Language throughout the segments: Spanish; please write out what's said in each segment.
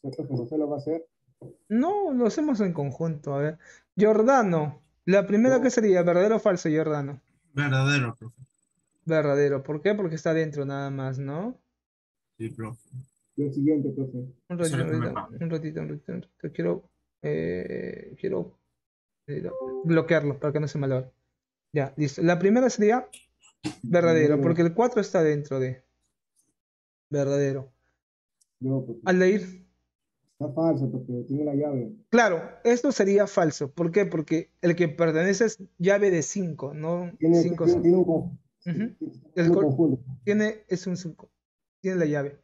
Pues, no, lo hacemos en conjunto. A ver. Giordano, la primera que sería, ¿verdadero o falso, Giordano? Verdadero, profe. Verdadero, ¿por qué? Porque está dentro nada más, ¿no? Sí, profe. Lo siguiente, profe. Un ratito, un ratito, un ratito, Quiero, eh, quiero eh, bloquearlo para que no se me haga. Ya, listo. La primera sería verdadero, porque el 4 está dentro de verdadero. Al leer Está falso porque tiene la llave. Claro, esto sería falso. ¿Por qué? Porque el que pertenece es llave de 5, no 5. Tiene, tiene, un, tiene, es un 5. Tiene la llave.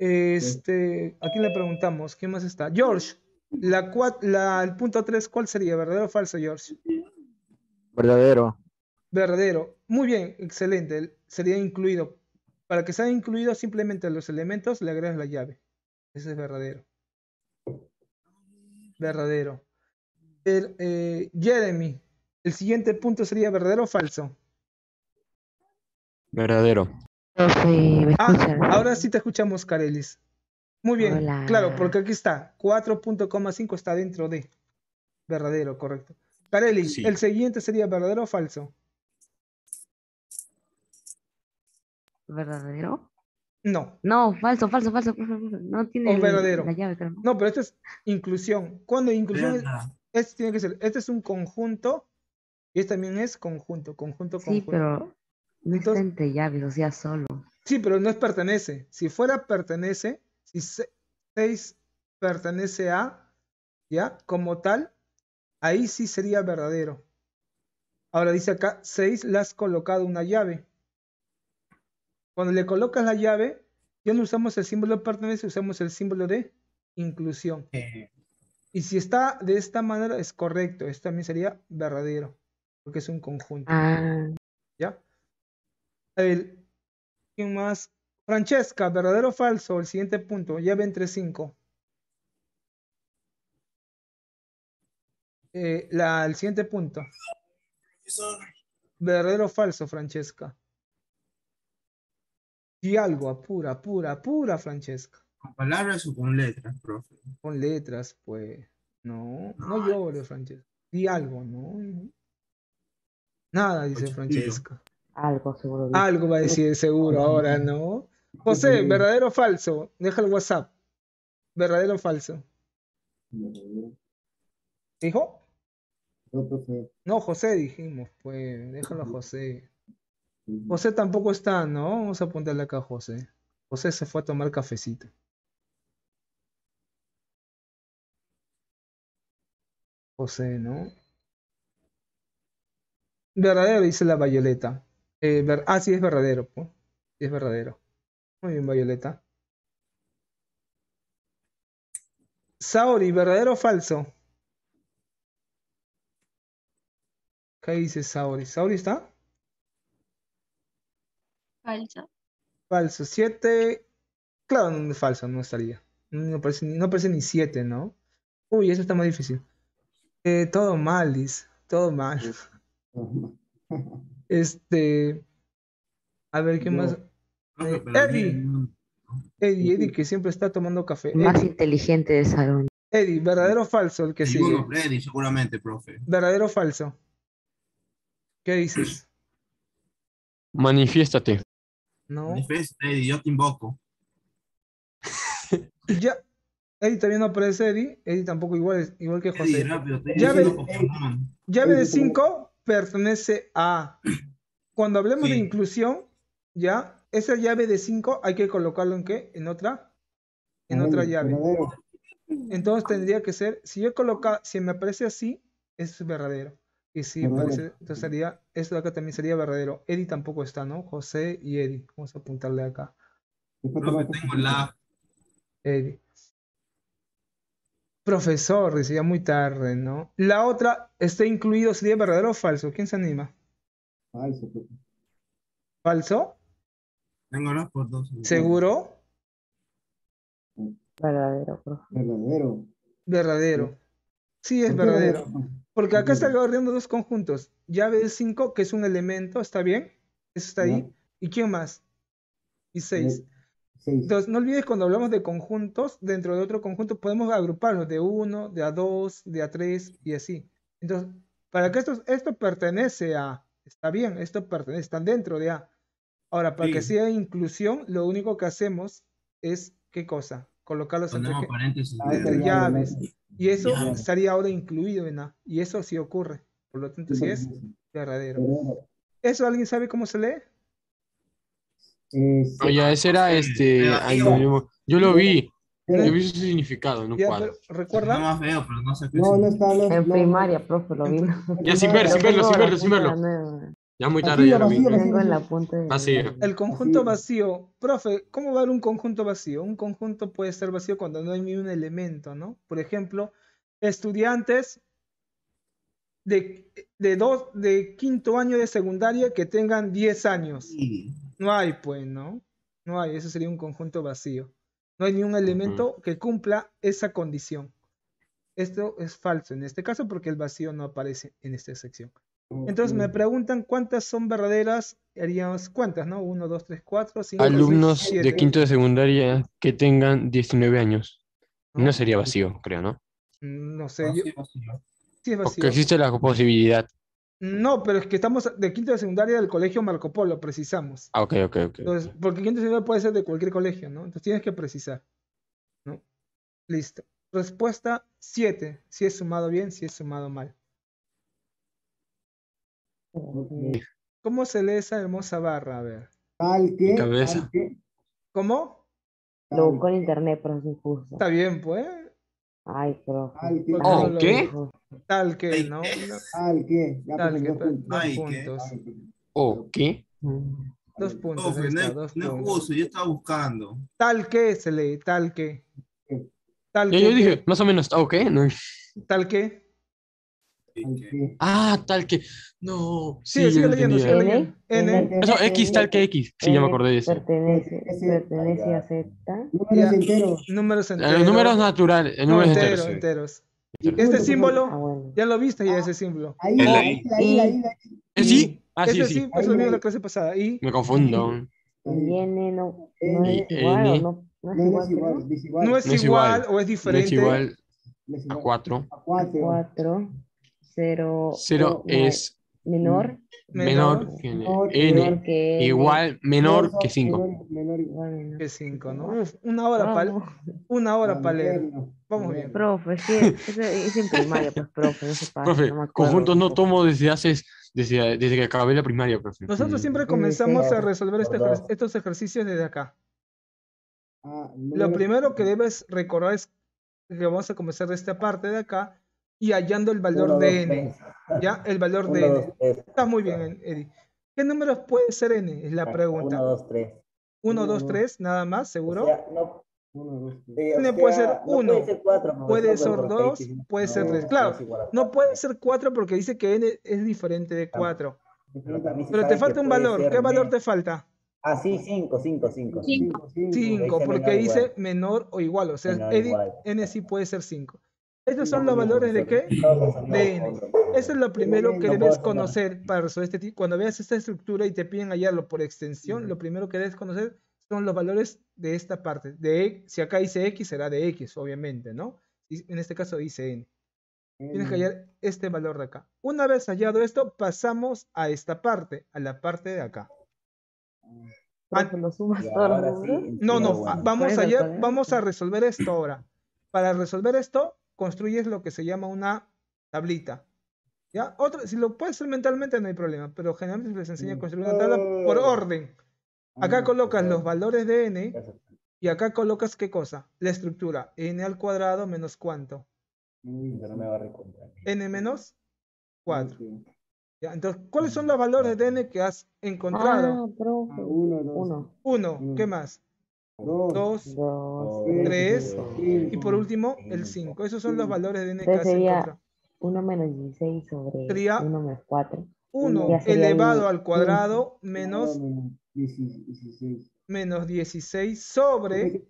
Este, aquí le preguntamos? ¿qué más está? George, la, la, el punto 3, ¿cuál sería? ¿Verdadero o falso, George? Verdadero. Verdadero. Muy bien, excelente. Sería incluido. Para que sea incluido, simplemente los elementos le agregan la llave. Ese es verdadero verdadero. El, eh, Jeremy, el siguiente punto sería verdadero o falso. Verdadero. Ah, ahora sí te escuchamos, Carelis. Muy bien, claro, porque aquí está. 4.5 está dentro de. Verdadero, correcto. Carelis, el siguiente sería verdadero o falso. ¿Verdadero? No. No, falso, falso, falso, No tiene La llave, pero no. pero esto es inclusión. Cuando inclusión es, tiene que ser, este es un conjunto y este también es conjunto, conjunto, conjunto. Sí, pero no llaves, o sea, solo. Sí, pero no es pertenece. Si fuera pertenece, si 6 pertenece a, ¿ya? Como tal, ahí sí sería verdadero. Ahora dice acá, 6 le has colocado una llave. Cuando le colocas la llave, ya no usamos el símbolo de pertenencia, usamos el símbolo de inclusión. Y si está de esta manera, es correcto. Esto también sería verdadero, porque es un conjunto. Ah. ¿Ya? El, ¿Quién más? Francesca, ¿verdadero o falso? El siguiente punto, llave entre 5. la, el siguiente punto. ¿Verdadero o falso, Francesca? Di algo, apura, apura, apura, Francesca. ¿Con palabras o con letras, profe? Con letras, pues. No, no, yo, llores, Francesca. Di algo, ¿no? Nada, dice Francesca. Algo, seguro. Algo va a decir seguro ahora, ¿no? José, ¿verdadero o falso? Deja el WhatsApp. ¿Verdadero o falso? ¿Dijo? No, José dijimos, pues. Déjalo José. José tampoco está, ¿no? Vamos a ponerle acá a José. José se fue a tomar cafecito. José, ¿no? Verdadero, dice la Violeta. Eh, ah, sí, es verdadero. es verdadero. Muy bien, Violeta. Saori, ¿verdadero o falso? ¿Qué dice Saori? ¿Saori está? Falso. Falso, Siete... Claro, no falso, no estaría. No parece, ni siete, ¿no? Uy, eso está más difícil. Eh, todo mal, dice. Todo mal. este. A ver, ¿qué más? Eh, Eddie. Eddie, que siempre está tomando café. Más inteligente de salón. Eddie, ¿verdadero o falso el que sí? seguramente, profe. ¿Verdadero o falso? ¿Qué dices? Manifiéstate. No. Eddie, yo te invoco. ya. Eddie también no aparece, Eddie. Eddie tampoco, igual, igual que José. llave, de 5 pertenece a. Cuando hablemos de inclusión, ya, esa llave de 5 hay que colocarlo en qué? En otra. En otra llave. Entonces tendría que ser, si yo coloca, si me aparece así, es verdadero. Y sí, pues, eh, sería, esto de acá también sería verdadero. Eddie tampoco está, ¿no? José y Eddie. Vamos a apuntarle acá. tengo Eddie. Profesor, decía muy tarde, ¿no? La otra, ¿está incluido sería verdadero o falso? ¿Quién se anima? Falso, pues. ¿Falso? Tengo por dos. ¿Seguro? Mm. Verdadero, profe. Verdadero. Verdadero. Sí, es verdadero. Porque acá está guardando dos conjuntos. Llave de 5, que es un elemento, ¿está bien? Eso está ahí. ¿Y quién más? Y 6. Eh, Entonces, no olvides cuando hablamos de conjuntos, dentro de otro conjunto podemos agruparlos de 1, de a 2, de a 3 y así. Entonces, para que esto, esto pertenece a, está bien, esto pertenece, están dentro de A. Ahora, para que sea inclusión, lo único que hacemos es, ¿qué cosa? colocarlos pues, entre, llaves. Y eso estaría ahora incluido en A. Y eso sí ocurre. Por lo tanto, sí es verdadero. ¿Eso alguien sabe cómo se lee? Eh, Oye, ese era este. este yo lo vi. Yo vi su significado en un cuadro. ¿Recuerda? No no está. en primaria, profe, lo vi. Ya, sin ver, sin verlo, sin verlo, verlo. Ya muy tarde. El conjunto vacío. Profe, ¿cómo va a haber un conjunto vacío? Un conjunto puede ser vacío cuando no hay ni un elemento, ¿no? Por ejemplo, estudiantes de, de, de quinto año de secundaria que tengan 10 años. No hay, pues, ¿no? No hay, eso sería un conjunto vacío. No hay ni un elemento que cumpla esa condición. Esto es falso en este caso porque el vacío no aparece en esta sección. Entonces me preguntan cuántas son verdaderas, haríamos cuántas, ¿no? 1, 2, 3, 4, 5. Alumnos de quinto de secundaria que tengan 19 años. No, sería vacío, creo, ¿no? No sé. Sí, es vacío. Porque existe la posibilidad. No, pero es que estamos de quinto de secundaria del colegio Marco Polo, precisamos. Ah, ok, ok, ok. Entonces, porque quinto de secundaria puede ser de cualquier colegio, ¿no? Entonces tienes que precisar. Listo. Respuesta 7. Si es sumado bien, si es sumado mal. Okay. ¿Cómo se lee esa hermosa barra? A ver. Tal que. Tal ¿Cómo? Lo busco en internet, por es Está bien, pues. Ay, pero. Tal oh, ¿Qué? Tal que, ¿no? Tal que. Ya tal que. Ay, dos puntos. ¿Qué? ¿O oh, qué? Dos puntos. No, está, no, dos no yo estaba buscando. Tal que se lee, tal que. Tal yo, que. Yo dije, más o menos, ah, ok. No. Tal que. Ah, tal que. No. Sí, sigue leyendo, sigue leyendo. N. Eso, X tal que X. Sí, ya me acordé de eso. Pertenece, pertenece a Z. Números enteros. Números ah, enteros. Los números naturales. Eh, números enteros. Este símbolo, ah, ya lo viste ya ah. ese símbolo. Ahí, ahí, ahí, ¿Eh, ¿Sí? Ah, sí, sí. Eso lo la clase pasada. Me confundo. N no, es igual, No es igual o es diferente. es igual a 4. A 4 cero es menor, menor, que n, igual menor que 5. que 5, una hora para una hora para leer. Vamos bien. Profe, sí, es, en primaria, pues, profe, conjuntos no tomo desde hace desde, desde que acabé la primaria, profe. Nosotros siempre comenzamos a resolver este estos ejercicios desde acá. Ah, Lo primero que debes recordar es que vamos a comenzar de esta parte de acá y hallando el valor de n. ¿Ya? El valor de n. Está muy bien, Eddie. ¿Qué números puede ser n? Es la pregunta. 1, 2, 3. 1, 2, 3, nada más, seguro. O no, puede ser 1, puede ser 2, puede ser 3. Claro, no puede ser 4 porque dice que n es diferente de 4. Pero, te falta un valor. ¿Qué valor te falta? Ah, sí, 5, 5, 5. 5, porque dice menor o igual. O sea, Eddie, n sí puede ser 5. Estos son los valores de qué? De N. Eso es lo primero que debes conocer, para resolver Este, tipo. cuando veas esta estructura y te piden hallarlo por extensión, lo primero que debes conocer son los valores de esta parte. De, e, si acá dice X, será de X, obviamente, ¿no? en este caso dice N. Tienes que hallar este valor de acá. Una vez hallado esto, pasamos a esta parte, a la parte de acá. no, no, vamos vamos a resolver esto ahora. Para resolver esto, construyes lo que se llama una tablita. ¿Ya? Otro, si lo puedes hacer mentalmente no hay problema, pero generalmente se les enseña a mm, construir una tabla por oh. orden. Acá mm, colocas los valores de n y acá colocas qué cosa? La estructura, n al cuadrado menos cuánto. Mm, n menos 4. Entonces, ¿cuáles son los valores de n que has encontrado? Ah, ah ¿qué más? 2, 3 y por último el 5. Esos son los valores de nk. Sería 1 menos 16 sobre 1 menos 4. 1 elevado al cuadrado menos 16. 16 sobre,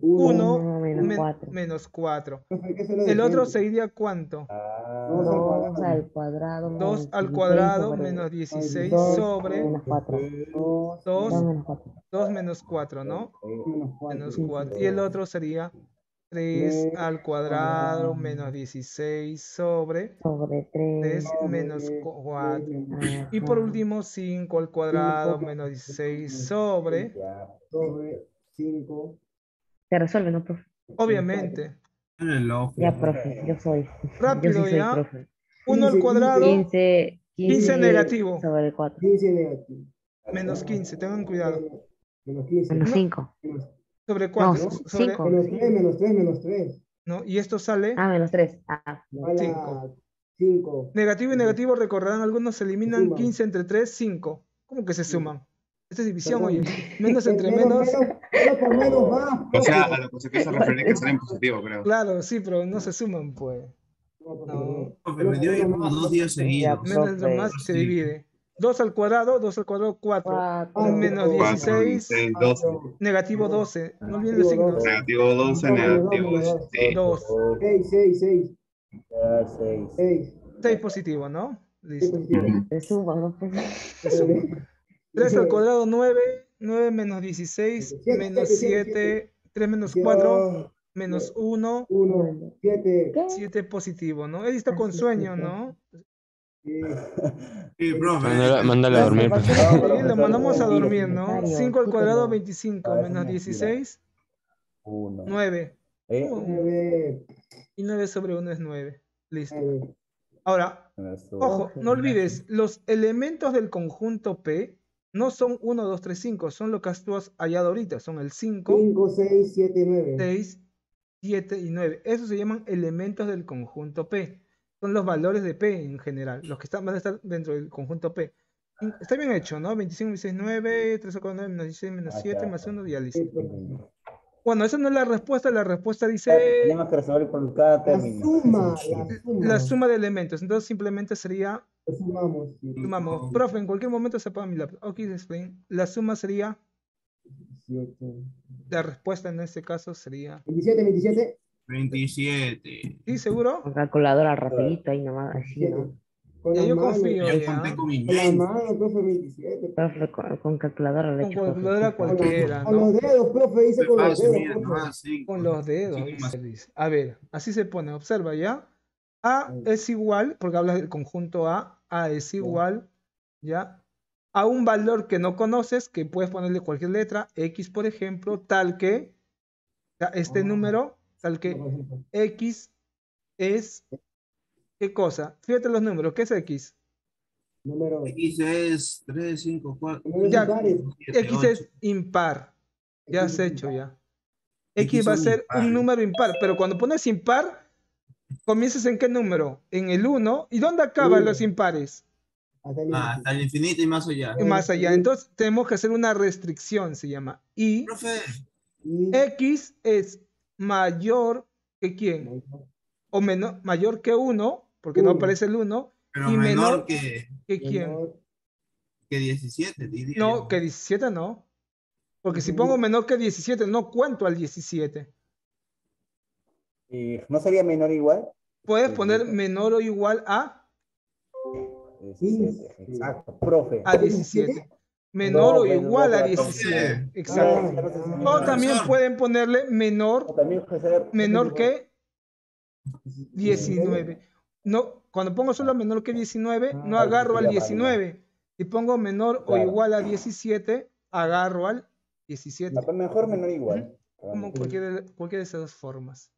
1, menos, 4. El otro sería cuánto? Ah. 2, al cuadrado, menos 16 sobre 2 menos 4, 2, 4 ¿no? 4. Y el otro sería 3 al cuadrado menos 16 sobre, sobre 3, menos 4. Y por último, 5 al cuadrado menos 16 sobre 5. Se resuelve, ¿no, profe? Obviamente. Ya, profe, yo soy. Rápido, ya. 1 al cuadrado. 15, 15, negativo. Sobre 4. 15 negativo. Menos 15, tengan cuidado. Menos 15. 5. Sobre 4. Menos 3, menos 3, menos 3. ¿No? Y esto sale. Ah, menos 3. 5. 5. Negativo y negativo, recordarán, algunos se eliminan 15 entre 3, 5. ¿Cómo que se suman? Esta división, oye. Menos entre menos. menos, menos O sea, a lo que se refiere que salen positivo, creo. Claro, sí, pero no se suman, pues. No, dos días seguidos. Menos entre más se divide. 2 al cuadrado, 2 al cuadrado, 4. menos 16, negativo 12. No signos. Negativo 12, negativo 2. 6, 6, 6. 6. 6 positivo, ¿no? ¿no? 3 al cuadrado, 9. 9 menos 16, menos 7. 3 menos 4, menos 1. 7. 7 positivo, ¿no? He está con sueño, ¿no? Sí, sí profe. Mándale, eh, eh, a dormir. Pues. Sí, lo pues, mandamos a dormir, ¿no? 5 al cuadrado, 25, menos 16. 1. 9. Y 9 sobre 1 es 9. Listo. Ahora, ojo, no olvides, los elementos del conjunto P no son 1, 2, 3, 5, son los que tú hallado ahorita, son el 5, 5, 6, 7 9. 6, 7 y 9. Esos se llaman elementos del conjunto P. Son los valores de P en general, los que van a estar dentro del conjunto P. Está bien hecho, ¿no? 25 16, 9, 3, 4, 9, menos 16, menos 7, ah, más 1, al pues, Bueno, esa no es la respuesta, la respuesta dice... la suma. La suma de elementos, entonces simplemente sería Sumamos. Sumamos. Profe, en cualquier momento se apaga mi lápiz. Ok, explain. La suma sería. La respuesta en este caso sería. 27, 27. 27. ¿Sí, seguro? Con calculadora rapidito ahí nomás, así, Con ya, yo confío. ya. Conté con mi con la profe, 27. Profe, con, con calculadora. Con cualquiera. Con, ¿no? los dedos, profe, dice con los dedos. no, sí, con, los dedos, A ver, así se pone, observa ya. A es igual, porque hablas del conjunto A, a es igual, ¿ya? A un valor que no conoces, que puedes ponerle cualquier letra, X por ejemplo, tal que, este ah. número, tal que X es, ¿qué cosa? Fíjate los números, ¿qué es X? Número X es 3, 5, 4. 6, 7, X es impar. Ya se has hecho ya. X, va a ser un número impar, pero cuando pones impar, ¿Comienzas en qué número? En el 1. ¿Y dónde acaban los impares? Ah, hasta el, infinito y más allá. más allá. Entonces tenemos que hacer una restricción, se llama. Y X es mayor que quién. O mayor que 1, porque no aparece el 1. Pero y menor, que, quién. Que 17. Diría no, que 17 no. Porque si pongo menor que 17, no cuento al 17. Eh, ¿No sería menor o igual? Puedes eh, poner eh, menor o igual a. 17, exacto, profe. A 17. Menor o igual a 17. Exacto. Ah, o también pueden ponerle menor, menor que 19. No, cuando pongo solo menor que 19, ah, no agarro al 19. Si pongo menor o igual a 17, agarro al 17. Mejor menor o igual. Como cualquier cualquiera de esas dos formas.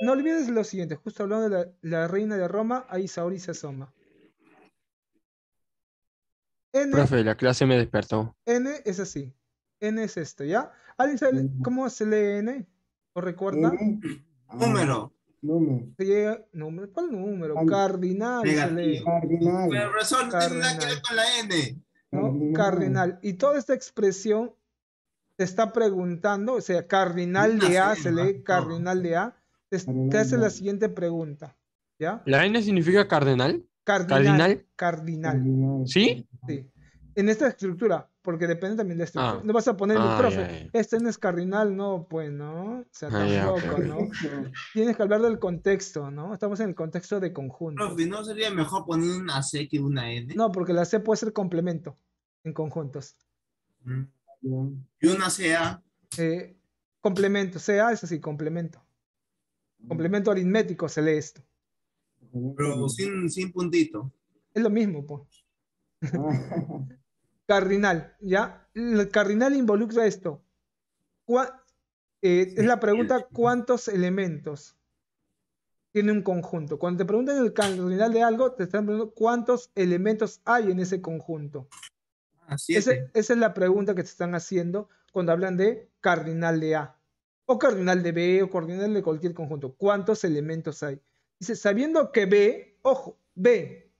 No olvides lo siguiente, justo hablando de la, reina de Roma, ahí Saori se asoma. N, Profe, la clase me despertó. N es así. N es esto, ¿ya? ¿Alguien cómo se lee N? ¿O recuerda? número. Número. ¿Cuál número? cardinal. Cardinal. no tiene nada que ver con la N. Cardinal. cardinal. Y toda esta expresión te está preguntando, o sea, cardinal de A, se lee cardinal de A, te hace la siguiente pregunta. ¿Ya? ¿La N significa cardenal? Cardinal. Cardinal. ¿Sí? Sí. En esta estructura, porque depende también de esta estructura. Ah. No vas a poner, ah, profe, este es cardinal, no, pues no. O sea, ah, tampoco, ¿no? Tienes que hablar del contexto, ¿no? Estamos en el contexto de conjunto. Profe, ¿no sería mejor poner una C que una N? No, porque la C puede ser complemento en conjuntos. Mm. ¿Y una CA? Eh, complemento, CA es así, complemento. Complemento aritmético se lee esto. Pero sin, puntito. Es lo mismo, pues. cardinal, ¿ya? El cardinal involucra esto. Eh, es la pregunta, ¿cuántos elementos tiene un conjunto? Cuando te preguntan el cardinal de algo, te están preguntando cuántos elementos hay en ese conjunto. así ah, esa es la pregunta que te están haciendo cuando hablan de cardinal de A o cardinal de B o cardinal de cualquier conjunto. ¿Cuántos elementos hay? Dice, sabiendo que B, ojo, B,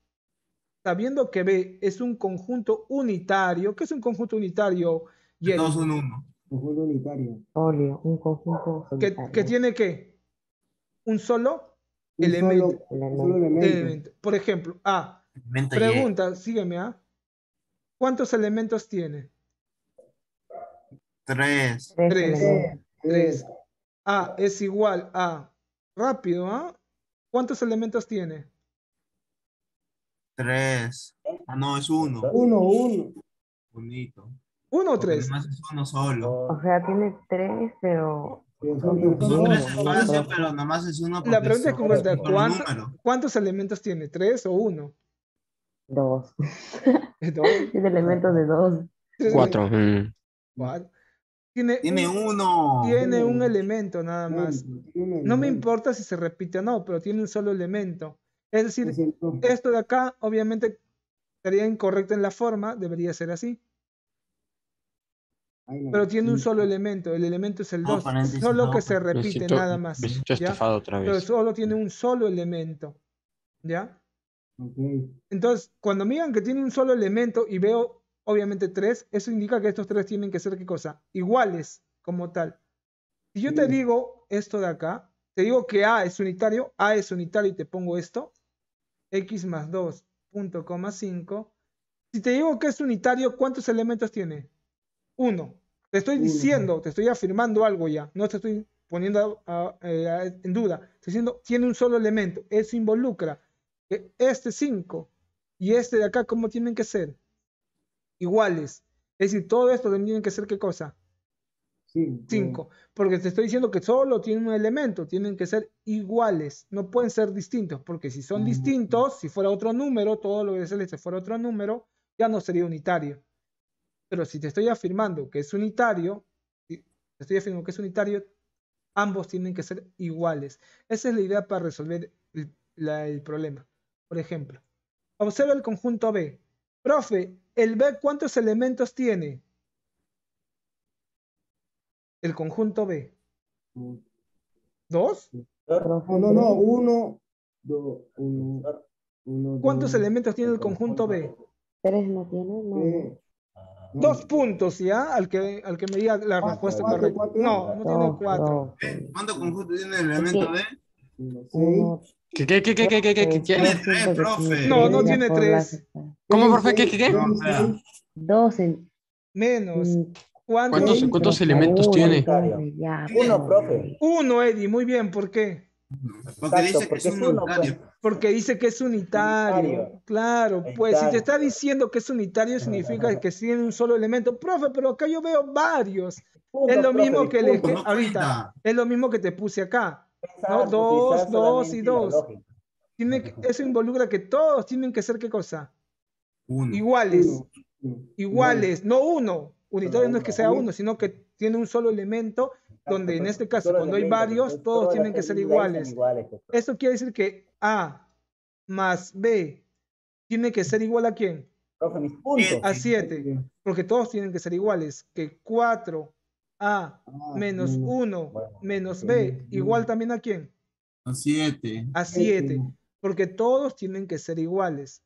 sabiendo que B es un conjunto unitario, ¿qué es un conjunto unitario? y No uno. Conjunto unitario. un conjunto ¿Que, ¿Que, tiene qué? ¿Un solo? elemento. Por ejemplo, A. pregunta, sígueme, A. ¿ah? ¿Cuántos elementos tiene? Tres. Tres. 3. A es igual a. Rápido, ¿ah? ¿Cuántos elementos tiene? 3. Ah, no, es 1. 1, 1. Bonito. 1 o 3. Además es uno solo. O sea, tiene 3, pero. Son tres espacios, pero nomás es uno. La pregunta es como esta, ¿cuántos elementos tiene? ¿3 o 1? 2. ¿Dos? ¿De elementos de 2. 4. ¿Cuál? Tiene, uno. Tiene un elemento nada más. No me importa si se repite o no, pero tiene un solo elemento. Es decir, esto de acá obviamente estaría incorrecto en la forma, debería ser así. Pero tiene un solo elemento, el elemento es el 2, este, solo que se pues, repite nada más. Pero solo tiene un solo elemento. ¿Ya? Entonces, cuando miran que tiene un solo elemento y veo obviamente 3, eso indica que estos tres tienen que ser qué cosa? Iguales como tal. Si yo te mm. digo esto de acá, te digo que A es unitario, A es unitario y te pongo esto, x más 2.5. Si te digo que es unitario, ¿cuántos elementos tiene? Uno Te estoy diciendo, te estoy afirmando algo ya, no te estoy poniendo eh, en duda. Estoy diciendo, tiene un solo elemento, eso involucra que este 5 y este de acá, ¿cómo tienen que ser? iguales. Es decir, todo esto tiene que ser qué cosa? Cinco. Eh. Porque te estoy diciendo que solo tiene un elemento, tienen que ser iguales, no pueden ser distintos, porque si son distintos, si fuera otro número, todo lo que es les fuera otro número, ya no sería unitario. Pero si te estoy afirmando que es unitario, te estoy afirmando que es unitario, ambos tienen que ser iguales. Esa es la idea para resolver el problema. Por ejemplo, observa el conjunto B. Profe, ¿el B cuántos elementos tiene? El conjunto B. ¿Dos? No, no, uno, ¿Cuántos elementos tiene el conjunto B? Tres no tiene, no. Dos puntos, ¿ya? Al que, al que me diga la respuesta correcta. no, no, tiene cuatro. ¿Cuántos elementos tiene el elemento B? Uno, ¿Qué, qué, qué, qué, qué, qué, qué, Tiene tres, profe. No, no tiene tres. ¿Cómo, profe? ¿Qué, qué, Dos. Menos. Mm, ¿Cuántos, ¿Cuántos, elementos tiene? uno, profe. Pues, uno, Eddie, muy bien, ¿por qué? Porque dice que es unitario. Pues. Porque dice que es unitario. Claro, pues si te está diciendo que es unitario significa que tiene un solo elemento. Profe, pero acá yo veo varios. es lo mismo que le, ahorita. Es lo mismo que te puse acá. No, dos, dos y dos. Tiene eso involucra que todos tienen que ser qué cosa? Iguales. Iguales, no uno. Unitario no, es que sea uno, sino que tiene un solo elemento, donde en este caso, cuando hay varios, todos tienen que ser iguales. Pues, pues. Eso quiere decir que A más B tiene que ser igual a quién? A 7, porque todos tienen que ser iguales. Que 4 a ah, menos 1 menos B igual también a quién? A 7. A 7. Porque todos tienen que ser iguales.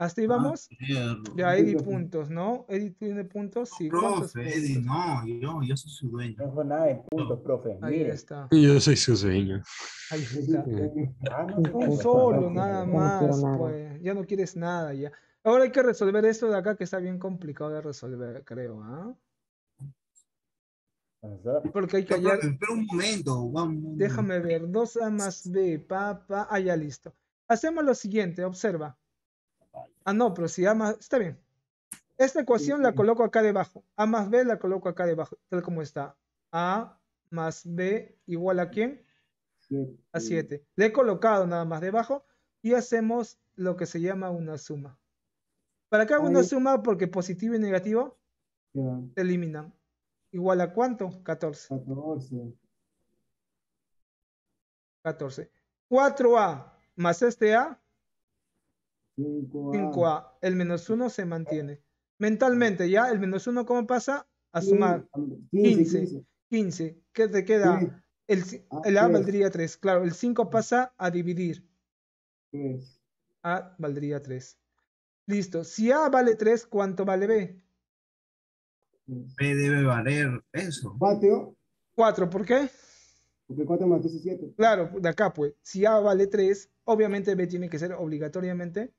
¿Hasta ahí ah, vamos? ya, Eddie puntos, ¿no? Eddie tiene puntos. Sí, profe, Eddie, no, yo, yo soy su dueño. No nada de puntos, profe. Ahí está. Yo soy su dueño. Ahí está. Un solo, nada más. pues. Ya no quieres nada, ya. Ahora hay que resolver esto de acá que está bien complicado de resolver, creo, ¿ah? Porque hay que Déjame ver. 2A más B. Pa, pa. Ah, ya listo. Hacemos lo siguiente. Observa. Ah, no, pero si A más. Está bien. Esta ecuación la coloco acá debajo. A más B la coloco acá debajo, tal como está. A más B igual a quién? A 7. Le he colocado nada más debajo y hacemos lo que se llama una suma. ¿Para qué hago una suma? Porque positivo y negativo se eliminan igual a cuánto? 14. 14. 14. 4A más este A. 5A. El menos 1 se mantiene. Mentalmente, ¿ya? El menos 1, ¿cómo pasa? A sumar. 15. 15. ¿Qué te queda? El, ah, el, A valdría 3. Claro, el 5 pasa a dividir. A valdría 3. Listo. Si A vale 3, ¿cuánto vale B? B debe valer eso. 4, ¿por qué? Porque 4 más es 7. Claro, de acá pues, si A vale 3, obviamente B tiene que ser obligatoriamente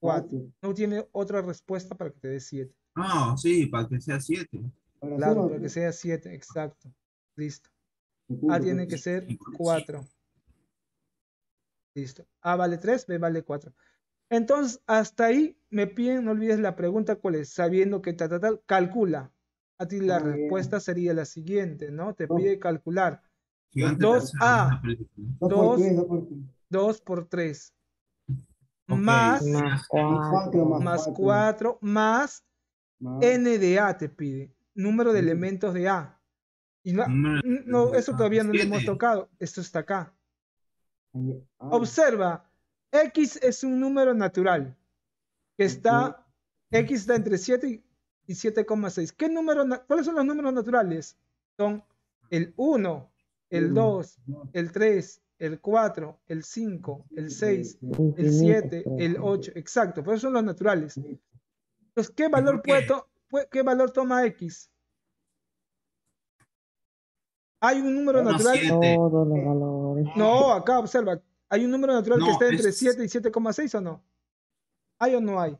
4. No tiene otra respuesta para que te dé 7. Ah, sí, para que sea 7. claro, para que sea 7, exacto. Listo. A tiene que ser 4. Listo. A vale 3, B vale 4. Entonces, hasta ahí me piden, no olvides la pregunta cuál es, sabiendo que tal, tal, calcula a ti la respuesta sería la siguiente, ¿no? Te pide calcular. 2A, 2, por 3, más, 4, más N de A te pide, número de elementos de A. no, eso todavía no lo hemos tocado, esto está acá. Observa, X es un número natural, que está, X está entre 7 y y 7,6. número, ¿Cuáles son los números naturales? Son el 1, el 2, el 3, el 4, el 5, el 6, el 7, el 8. Exacto, ¿Pues son los naturales. Entonces, ¿qué valor, puede qué valor toma X? Hay un número natural. No, acá observa. ¿Hay un número natural que está entre 7 y 7,6 o no? ¿Hay o no hay?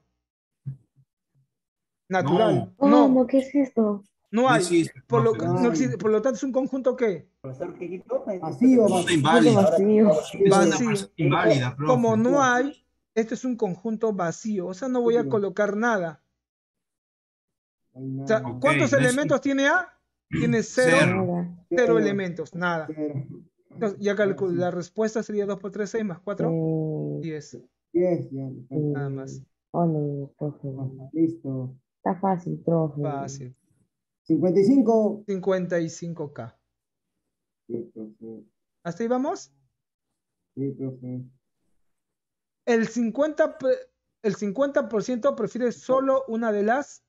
natural. Ah, no. no. ¿Qué es esto? No hay. por, lo, no por lo tanto, es un conjunto que. Vacío, vacío. Vacío. vacío. Inválida, Como no hay, este es un conjunto vacío. O sea, no voy a colocar nada. ¿Cuántos elementos tiene A? Tiene cero, cero. elementos, nada. Entonces, ya calculo, la respuesta sería 2 por 3, 6 más 4, 10. 10, Nada más. Oh, listo. Está fácil, profe. Fácil. 55. 55K. Sí, profe. ¿Hasta ahí vamos? Sí, profe. El 50, el 50 prefiere solo una de las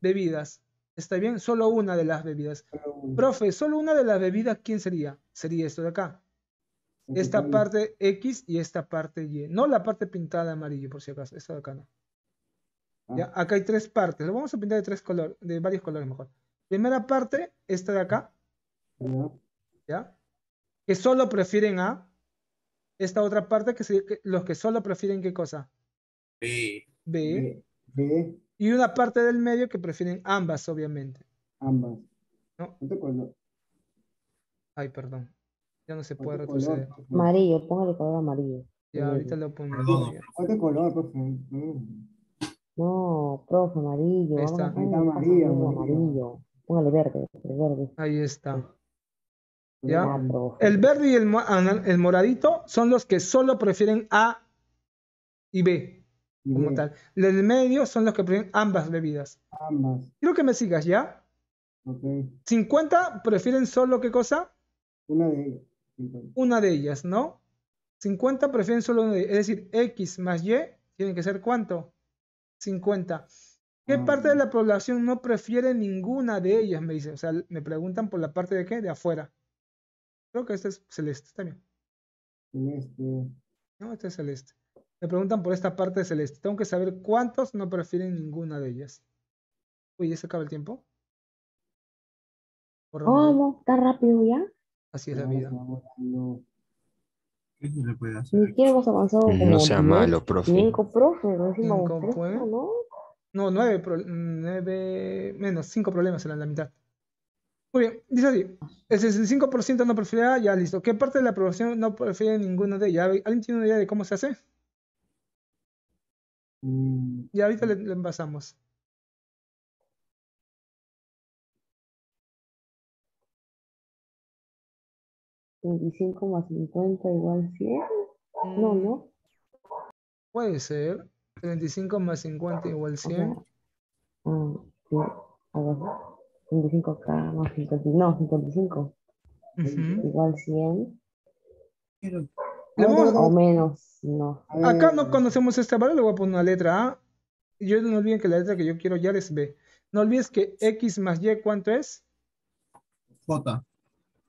bebidas. ¿Está bien? Solo una de las bebidas. profe, solo una de las bebidas, ¿quién sería? Sería esto de acá. Este esta parte X y esta parte Y. No la parte pintada amarillo, por si acaso. Esta de acá no. Acá hay tres partes. Lo vamos a pintar de tres colores, de varios colores mejor. Primera parte, esta de acá. ¿Ya? Que solo prefieren a. Esta otra parte, que, los que solo prefieren qué cosa? B. B. Y una parte del medio que prefieren ambas, obviamente. Ambas. ¿No? Ay, perdón. Ya no se puede retroceder. Amarillo, el color amarillo. Ya, ahorita lo pongo. color, mm. No, profe, amarillo. amarillo, verde, Ahí está. el verde y el, ah, el, moradito son los que solo prefieren A y B. como tal. El del medio son los que prefieren ambas bebidas. Ambas. Quiero que me sigas, ¿ya? Ok. 50 prefieren solo qué cosa? Una de ellas. Una de ellas, ¿no? 50 prefieren solo una de ellas. Es decir, X más Y tienen que ser cuánto? 50. ¿Qué ah, parte de la población no prefiere ninguna de ellas? Me dicen, o sea, me preguntan por la parte de qué, de afuera. Creo que esta es celeste también. Celeste. No, esta es celeste. Me preguntan por esta parte de celeste. Tengo que saber cuántos no prefieren ninguna de ellas. Uy, ¿ya se acaba el tiempo? ¿Cómo? Oh, ¿Está rápido ya? Así es la vida avanzado como No sea malo, profe. Cinco, profe, no ¿no? nueve, menos, 5 problemas en la mitad. Muy bien, dice así, el 65% no prefiere, ya listo. ¿Qué parte de la aprobación no prefiere ninguno de ellas? ¿Alguien tiene una idea de cómo se hace? y mm. Ya ahorita le, le 25 más 50 igual 100. No, mm. no. Puede ser. 35 más 50 igual 100. Ah, No, 55. Igual 100. Pero, o menos, no. Acá no conocemos este valor, le voy a poner una letra A. Yo no olviden que la letra que yo quiero ya es B. No olvides que X más Y, ¿cuánto es? J.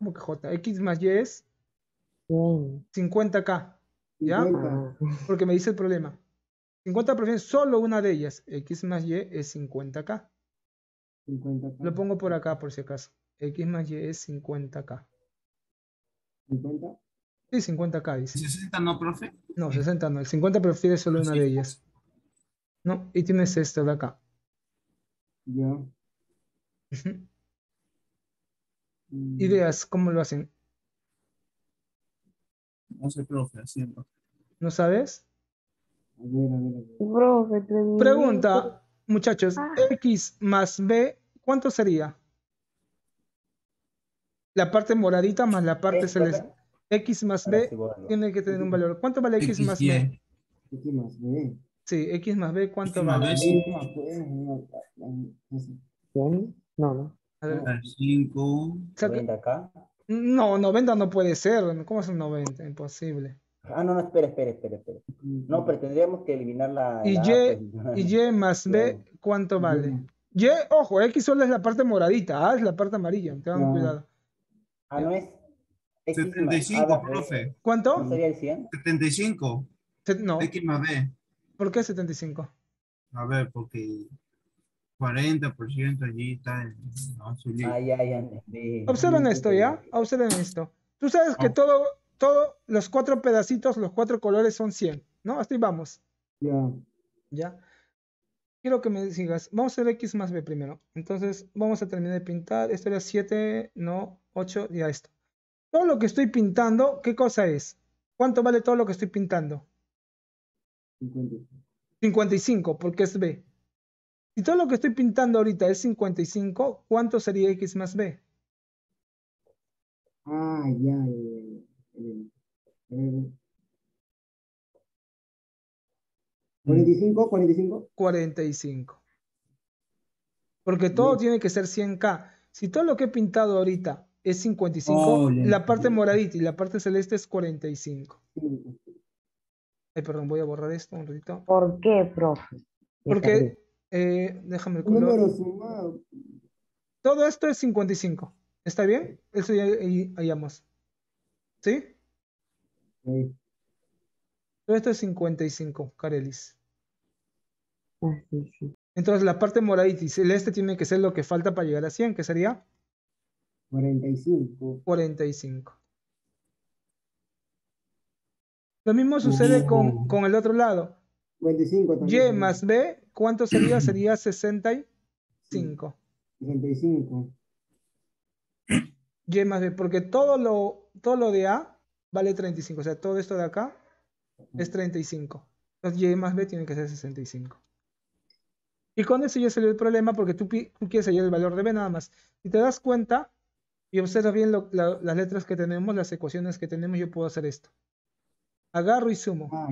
¿Cómo que J? X más Y es 50K. ¿Ya? Porque me dice el problema. 50% solo una de ellas. X más Y es 50K. 50 Lo pongo por acá por si acaso. X más Y es 50K. 50. Sí, 50K dice. ¿60 no, profe? No, 60 no. El 50 prefiere solo una de ellas. No, y tienes esta de acá. Ya. Mm. ideas, ¿cómo lo hacen? No sé, profe, haciendo. ¿No sabes? A ver, a ver, Pregunta, muchachos, ah. X más B, ¿cuánto sería? La parte moradita más la parte celeste. X más B tiene que tener un valor. ¿Cuánto vale X, más B? X más B. Sí, X más B, ¿cuánto vale? No, no. 5 acá. No, 90 no puede ser. ¿Cómo es un 90? Imposible. Ah, no, no, espera, espera, espera, No, pero tendríamos que eliminar la. ¿Y, pues. y, más B cuánto vale? Y, ojo, X solo es la parte moradita, A es la parte amarilla, tengan cuidado. Ah, no es. 75, pues. profe. ¿Cuánto? sería el 100? 75. no. X más B. ¿Por qué 75? A ver, porque 40% allí está Observen esto, ¿ya? Observen esto. Tú sabes que ah. todo, todo, los cuatro pedacitos, los cuatro colores son 100, ¿no? Hasta ahí vamos. Ya. Ya. Quiero que me digas. Vamos a hacer X más B primero. Entonces, vamos a terminar de pintar. Esto era 7, no, 8, ya esto. Todo lo que estoy pintando, ¿qué cosa es? ¿Cuánto vale todo lo que estoy pintando? 55. 55, porque es B. Si todo lo que estoy pintando ahorita es 55, ¿cuánto sería X más B? Ah, ya, ya, 45, 45. 45. Porque todo tiene que ser 100K. Si todo lo que he pintado ahorita es 55, la parte moradita y la parte celeste es 45. Ay, perdón, voy a borrar esto un ratito. ¿Por qué, profe? Porque eh, déjame el color. Todo esto es 55. ¿Está bien? Eso ya hallamos. ¿Sí? Todo esto es 55, Carelis. Ah, Entonces la parte moradita el celeste tiene que ser lo que falta para llegar a 100, que sería 45. 45. Lo mismo sucede con, el otro lado. 25 Y más B ¿cuánto sería? Sería 65. 65. Y más B, porque todo lo, todo lo de A vale 35. O sea, todo esto de acá es 35. Entonces Y más B tiene que ser 65. Y con eso ya salió el problema porque tú, quieres hallar el valor de B nada más. Si te das cuenta y observas bien las letras que tenemos, las ecuaciones que tenemos, yo puedo hacer esto. Agarro y sumo. Ah,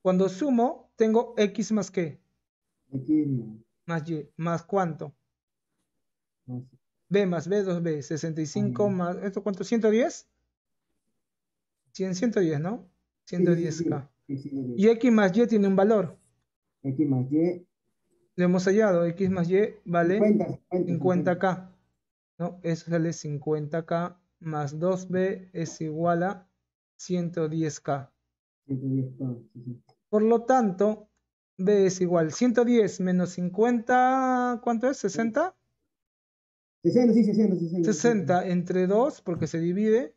Cuando sumo, tengo X más que. Más, y, ¿Más cuánto? B más B, 2B, 65 más, ¿esto cuánto? ¿110? 100, 110, ¿no? 110K. y X más Y tiene un valor. X más Y. Lo hemos hallado, X más Y vale 50, k ¿no? Eso sale 50K más 2B es igual a 110K. 110K Por lo tanto, B es igual. 110 menos 50, ¿cuánto es? ¿60? 60, sí, 60, 60. entre 2, porque se divide.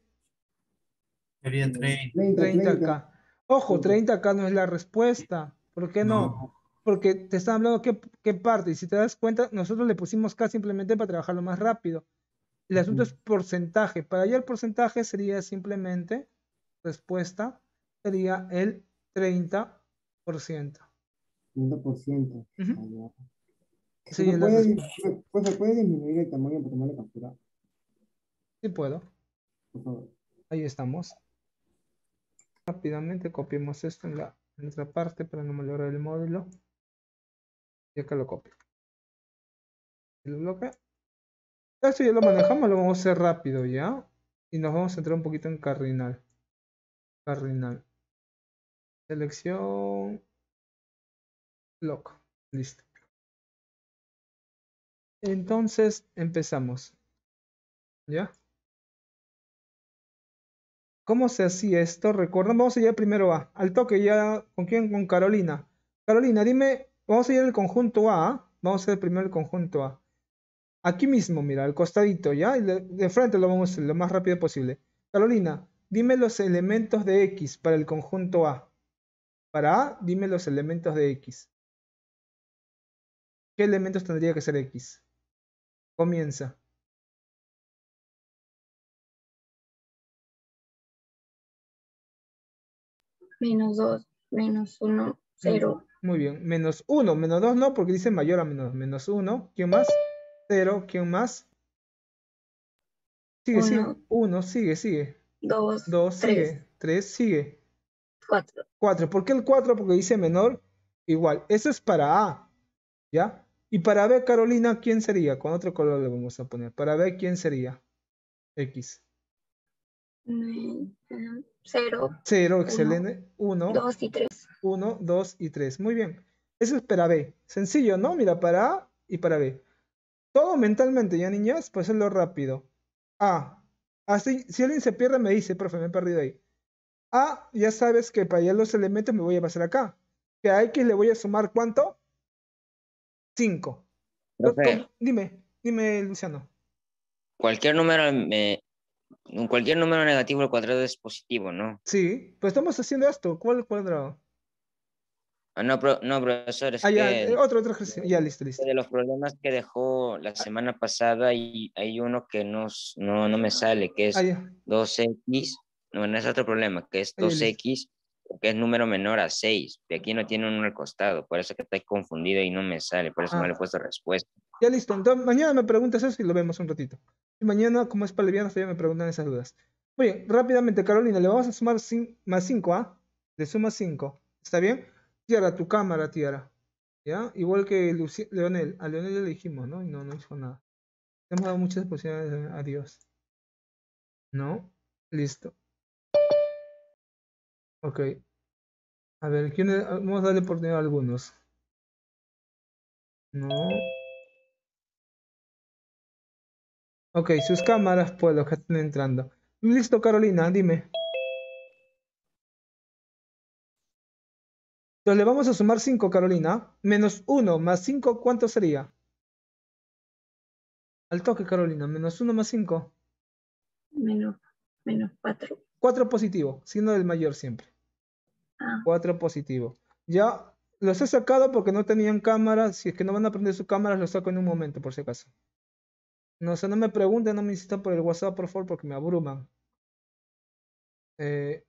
Sería 30. 30, acá. Ojo, 30 acá no es la respuesta. ¿Por qué no? Porque te están hablando qué, parte. Y si te das cuenta, nosotros le pusimos K simplemente para trabajarlo más rápido. El asunto es porcentaje. Para allá el porcentaje sería simplemente, respuesta, sería el 30%. 100%. Ah, pues, puede, disminuir el tamaño para tomar la captura? Sí puedo. Ahí estamos. Rápidamente copiemos esto en la otra parte para no malograr el módulo. Y acá lo copio. Lo bloque. Esto ya lo manejamos, lo vamos a hacer rápido ya. Y nos vamos a entrar un poquito en cardinal. Cardinal. Selección. Listo. Entonces empezamos. ¿Ya? ¿Cómo se hacía esto? Recordamos, vamos a ir primero A. Al toque ya, ¿con quién? Con Carolina. Carolina, dime, vamos a ir al conjunto A. ¿ah? Vamos a ir primero el conjunto A. Aquí mismo, mira, al costadito, ¿ya? y de frente lo vamos a hacer lo más rápido posible. Carolina, dime los elementos de X para el conjunto A. Para A, dime los elementos de X. ¿Qué elementos tendría que ser X? Comienza. Menos 2, menos 1, 0. Muy bien, menos 1, menos 2 no, porque dice mayor a menos Menos 1, ¿quién más? 0, ¿quién más? Sigue, sigue. 1, sigue, sigue. 2, 2, sigue. 3, sigue. 4. 4, ¿por qué el 4? Porque dice menor igual. Eso es para A, ¿ya? Y para B, Carolina, ¿quién sería? Con otro color le vamos a poner. Para B, ¿quién sería? X. Cero. Cero, excelente. Uno. Dos y tres. Uno, dos y tres. Muy bien. Eso es para B. Sencillo, ¿no? Mira, para A y para B. Todo mentalmente, ya niñas, pues es lo rápido. A. Así, si alguien se pierde, me dice, profe, me he perdido ahí. A, ya sabes que para allá los elementos me voy a pasar acá. Que a X le voy a sumar cuánto? 5. Dime, dime, Luciano. Cualquier número, me, cualquier número negativo al cuadrado es positivo, ¿no? Sí, pues estamos haciendo esto. ¿Cuál cuadrado? Ah, no, no, profesor, es ah, ya, eh, otro, otro ejercicio. Ya, listo, listo. De los problemas que dejó la semana pasada y hay uno que no, no, me sale, que es 2x. Ah, bueno, es otro problema, que es 2x ah, que es número menor a 6. Y aquí no tiene uno al costado, por eso que estoy confundido y no me sale, por eso no le he puesto respuesta. Ya listo, entonces mañana me preguntas eso y lo vemos un ratito. Y mañana, como es viernes todavía me preguntan esas dudas. Muy bien, rápidamente, Carolina, le vamos a sumar más 5, ¿ah? Le suma 5, ¿está bien? Tierra, tu cámara, Tierra. ¿Ya? Igual que Leonel, a Leonel le dijimos, ¿no? Y no, no hizo nada. Le hemos dado muchas posibilidades adiós ¿No? Listo. Ok. A ver, ¿quién vamos a darle oportunidad a algunos. No. Ok, sus cámaras, pues, los que están entrando. Listo, Carolina, dime. Entonces le vamos a sumar 5, Carolina. Menos 1 más 5, ¿cuánto sería? Al toque, Carolina. Menos 1 más 5. Menos, 4. 4 positivo, signo del mayor siempre. 4 ah. positivo. Ya los he sacado porque no tenían cámara. Si es que no van a prender sus cámaras, los saco en un momento, por si acaso. No sé, no me pregunten, no me insistan por el WhatsApp, por favor, porque me abruman. Eh,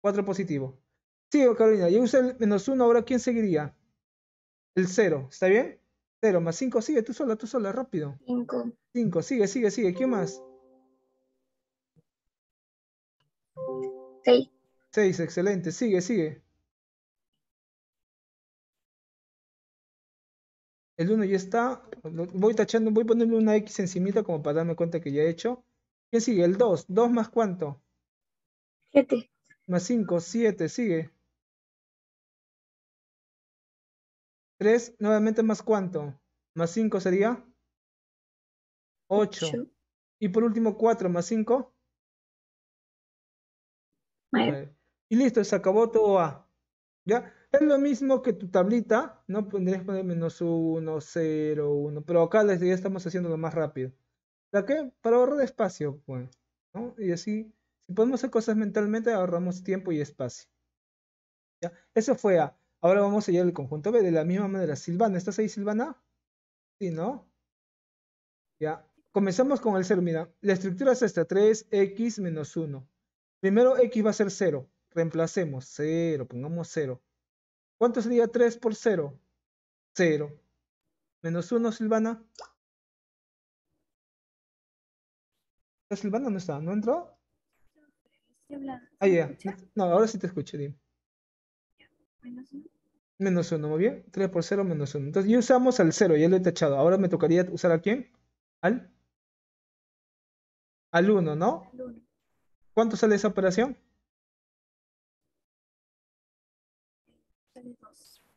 cuatro 4 positivo. Sí, Carolina, yo usé el menos uno, ahora ¿quién seguiría? El 0, ¿está bien? Cero más cinco, sigue tú sola, tú sola, rápido. Cinco, cinco sigue, sigue, sigue. ¿Quién más? Seis 6, excelente. Sigue, sigue. El 1 ya está. Voy tachando, voy a ponerle una X encimita como para darme cuenta que ya he hecho. ¿Qué sigue? El 2. ¿2 más cuánto? 7. Más 5, 7. Sigue. 3, nuevamente más cuánto? Más 5 sería 8. Y por último, 4 más 5. 9. Y listo, se acabó todo A. ¿Ya? Es lo mismo que tu tablita, ¿no? pondrías poner menos 1, 0, 1. Pero acá les, ya estamos haciendo lo más rápido. ¿Para qué? Para ahorrar espacio, Y así, si podemos hacer cosas mentalmente, ahorramos tiempo y espacio. ¿Ya? Eso fue A. Ahora vamos a ir al conjunto B. De la misma manera, Silvana, ¿estás ahí, Silvana? Sí, ¿no? Ya. Comenzamos con el 0. Mira, la estructura es esta: 3x menos 1. Primero, x va a ser 0. Reemplacemos 0, pongamos 0. ¿Cuánto sería 3 por 0? 0. Menos 1, Silvana. ¿La Silvana no está? ¿No entró? Ah, ya. No, ahora sí te escucho, dime. Menos 1. Menos 1, muy bien. 3 por 0, menos 1. Entonces ya usamos al 0, ya lo he tachado. Ahora me tocaría usar a quién? Al. Al 1, ¿no? Al 1. ¿Cuánto sale esa operación?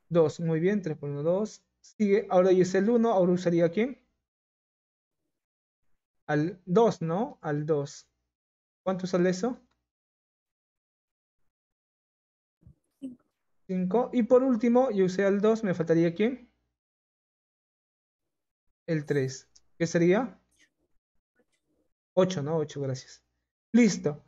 2. Muy bien, 3 por 1, 2. Sigue, ahora yo es el 1, ahora usaría quién? Al 2, ¿no? Al 2. ¿Cuánto sale eso? 5. Y por último, yo usé al 2, me faltaría quién? El 3. ¿Qué sería? 8, ¿no? 8, gracias. Listo.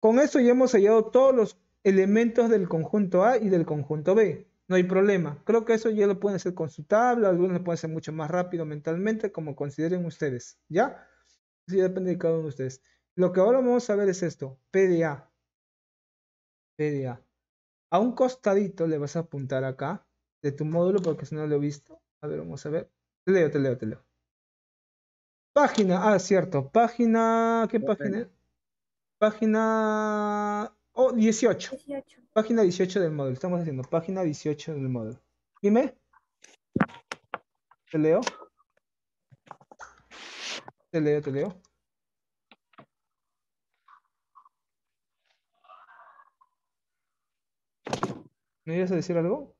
Con eso ya hemos hallado todos los elementos del conjunto A y del conjunto B no hay problema. Creo que eso ya lo pueden hacer con su tabla, algunos lo pueden hacer mucho más rápido mentalmente, como consideren ustedes, ¿ya? Sí, depende de cada uno de ustedes. Lo que ahora vamos a ver es esto, PDA. PDA. A un costadito le vas a apuntar acá, de tu módulo, porque si no lo he visto. A ver, vamos a ver. Te leo, te leo, te leo. Página, ah, cierto. Página, ¿qué página? Página 18. Página 18 del módulo. Estamos haciendo página 18 del módulo. Dime. Te leo. Te leo, te leo. ¿Me ibas a decir algo?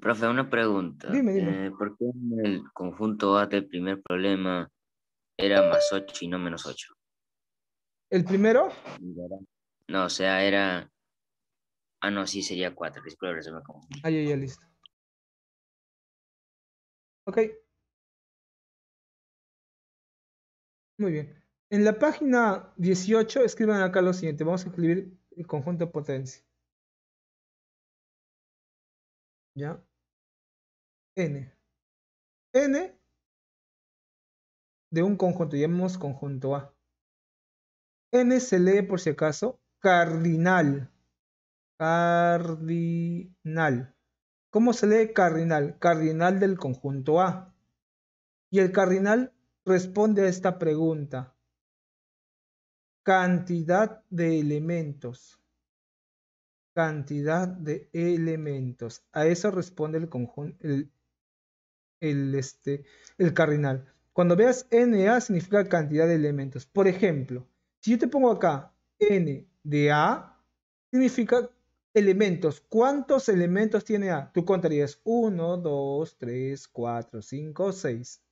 Profe, una pregunta. Eh, ¿Por qué en el conjunto A del primer problema era más 8 y no menos 8? ¿El primero? No, o sea, era. Ah, no, sí, sería cuatro. me Ah, ya, ya, listo. Ok. Muy bien. En la página 18 escriban acá lo siguiente. Vamos a escribir el conjunto de potencia. ¿Ya? N. N de un conjunto, llamemos conjunto A. N se lee por si acaso cardinal. Cardinal. ¿Cómo se lee cardinal? Cardinal del conjunto A. Y el cardinal responde a esta pregunta. Cantidad de elementos. Cantidad de elementos. A eso responde el conjunto, el, este, el cardinal. Cuando veas NA significa cantidad de elementos. Por ejemplo, si yo te pongo acá n de A, significa elementos. ¿Cuántos elementos tiene A? Tú contarías 1, 2, 3, 4, 5, 6.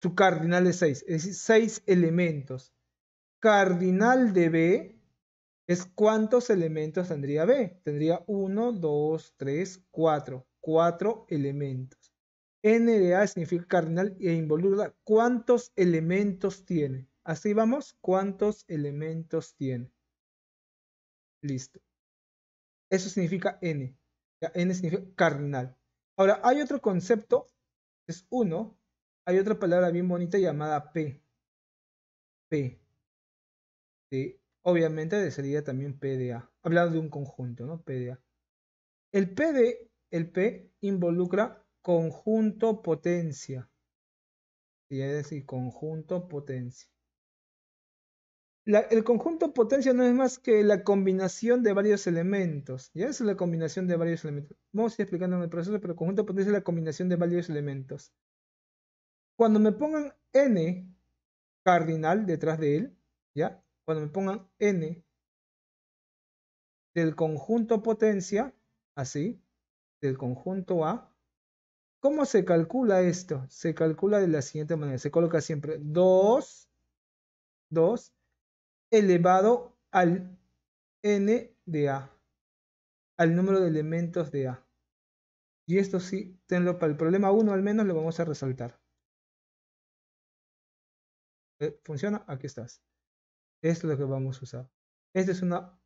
Tu cardinal es 6, es decir, 6 elementos. Cardinal de B es cuántos elementos tendría B. Tendría 1, 2, 3, 4. 4 elementos. N de A significa cardinal e involucra cuántos elementos tiene. Así vamos, ¿cuántos elementos tiene? Listo. Eso significa n. n significa cardinal. Ahora, hay otro concepto, es uno. Hay otra palabra bien bonita llamada p. P. De, obviamente sería también pda. Hablando de un conjunto, ¿no? Pda. El p de el P involucra conjunto potencia. Y es decir, conjunto potencia el conjunto potencia no es más que la combinación de varios elementos. Ya es la combinación de varios elementos. Vamos a ir explicando en el proceso, pero el conjunto potencia es la combinación de varios elementos. Cuando me pongan n cardinal detrás de él, ¿ya? Cuando me pongan n del conjunto potencia, así, del conjunto A, ¿cómo se calcula esto? Se calcula de la siguiente manera. Se coloca siempre 2, 2 elevado al n de A, al número de elementos de A. Y esto sí, tenlo para el problema 1 al menos lo vamos a resaltar. Eh, ¿Funciona? Aquí estás. Esto es lo que vamos a usar. Esta es una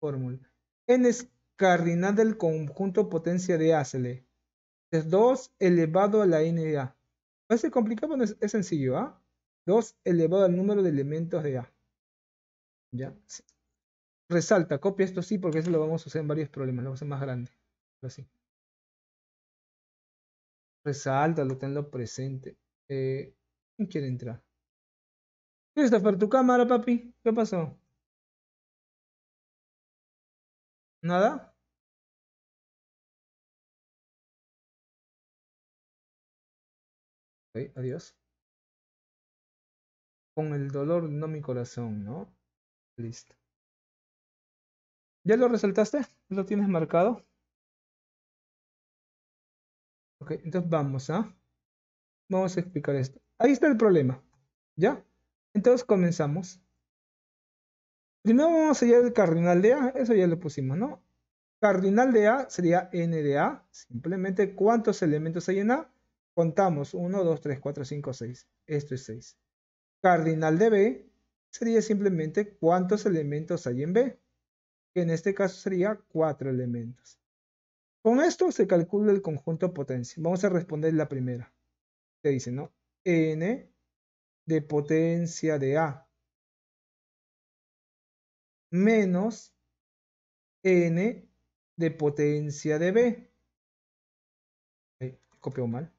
fórmula. N es cardinal del conjunto potencia de A se Es 2 elevado a la N de A. Parece complicado, pero es, sencillo. ¿ah? 2 elevado al número de elementos de A. ¿Ya? Resalta, copia esto sí, porque eso lo vamos a usar en varios problemas, lo vamos a hacer más grande. Así. lo tenlo presente. Eh, ¿Quién quiere entrar? Christopher, tu cámara, papi. ¿Qué pasó? ¿Nada? adiós. Con el dolor no mi corazón, ¿no? Listo. ¿Ya lo resaltaste? ¿Lo tienes marcado? Ok, entonces vamos a... ¿ah? Vamos a explicar esto. Ahí está el problema. ¿Ya? Entonces comenzamos. Primero vamos a hallar el cardinal de A. Eso ya lo pusimos, ¿no? Cardinal de A sería N de A. Simplemente cuántos elementos hay en A. Contamos 1, 2, 3, 4, 5, 6. Esto es 6. Cardinal de B sería simplemente cuántos elementos hay en B, que en este caso sería cuatro elementos. Con esto se calcula el conjunto potencia. Vamos a responder la primera. Se dice, ¿no? N de potencia de A menos N de potencia de B. Eh, copio mal.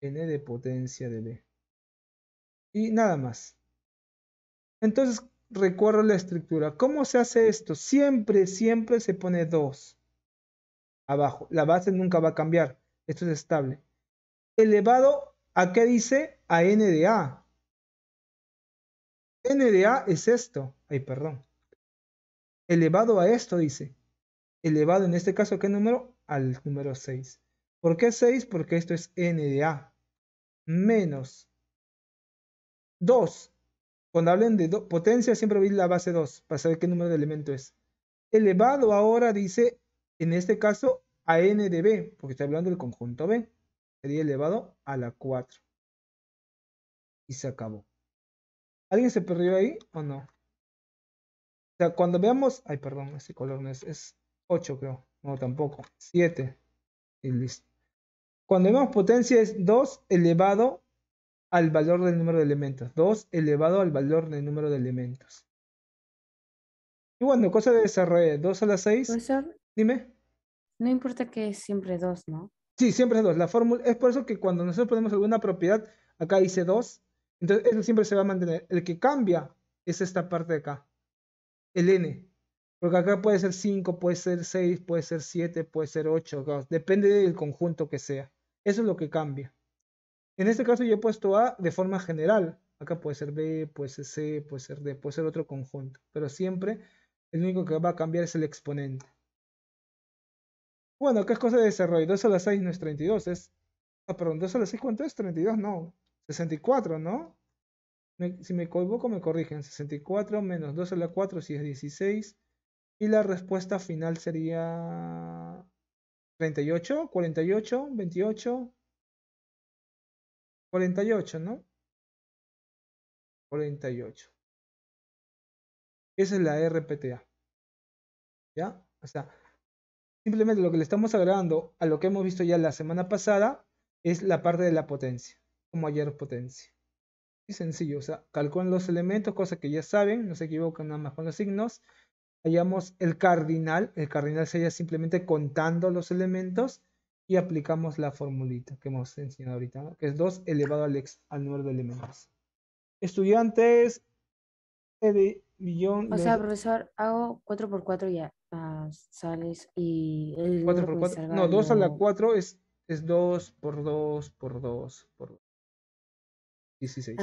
N de potencia de B. Y nada más. Entonces, recuerdo la estructura. ¿Cómo se hace esto? Siempre, siempre se pone 2 abajo. La base nunca va a cambiar. Esto es estable. Elevado a qué dice? A n de a. n de a es esto. Ay, perdón. Elevado a esto dice. Elevado en este caso, ¿qué número? Al número 6. ¿Por qué 6? Porque esto es n de a. Menos 2 cuando hablen de potencia, siempre vi la base 2 para saber qué número de elemento es. Elevado ahora dice, en este caso, a n de b, porque está hablando del conjunto b. Sería elevado a la 4. Y se acabó. ¿Alguien se perdió ahí o no? O sea, cuando veamos... Ay, perdón, ese color no es... Es 8 creo. No, tampoco. 7. Y listo. Cuando vemos potencia es 2 elevado al valor del número de elementos. 2 elevado al valor del número de elementos. Y bueno, cosa de desarrollo. 2 a la 6. Profesor, dime. No importa que es siempre 2, ¿no? Sí, siempre es 2. La fórmula, es por eso que cuando nosotros ponemos alguna propiedad, acá dice 2. Entonces, eso siempre se va a mantener. El que cambia es esta parte de acá. El n. Porque acá puede ser 5, puede ser 6, puede ser 7, puede ser 8. Depende del conjunto que sea. Eso es lo que cambia. En este caso yo he puesto A de forma general. Acá puede ser B, puede ser C, puede ser D, puede ser otro conjunto. Pero siempre el único que va a cambiar es el exponente. Bueno, ¿qué es cosa de desarrollo? 2 a la 6 no es 32, es... Ah, perdón, 2 a la 6 ¿cuánto es? 32, no. 64, ¿no? si me equivoco me corrigen. 64 menos 2 a la 4 si es 16. Y la respuesta final sería... 38, 48, 28, 48, ¿no? 48. Esa es la RPTA. ¿Ya? O sea, simplemente lo que le estamos agregando a lo que hemos visto ya la semana pasada es la parte de la potencia, como ayer potencia. Y sencillo, o sea, calculan los elementos, cosa que ya saben, no se equivocan nada más con los signos. Hallamos el cardinal, el cardinal sería simplemente contando los elementos y aplicamos la formulita que hemos enseñado ahorita, que es 2 elevado al, ex, al número de elementos. Estudiantes, de O sea, profesor, hago 4 por 4 ya ah, sales y... El 4 por 4, no, 2 a la 4 es, es 2 por 2 por 2 por 2. 16.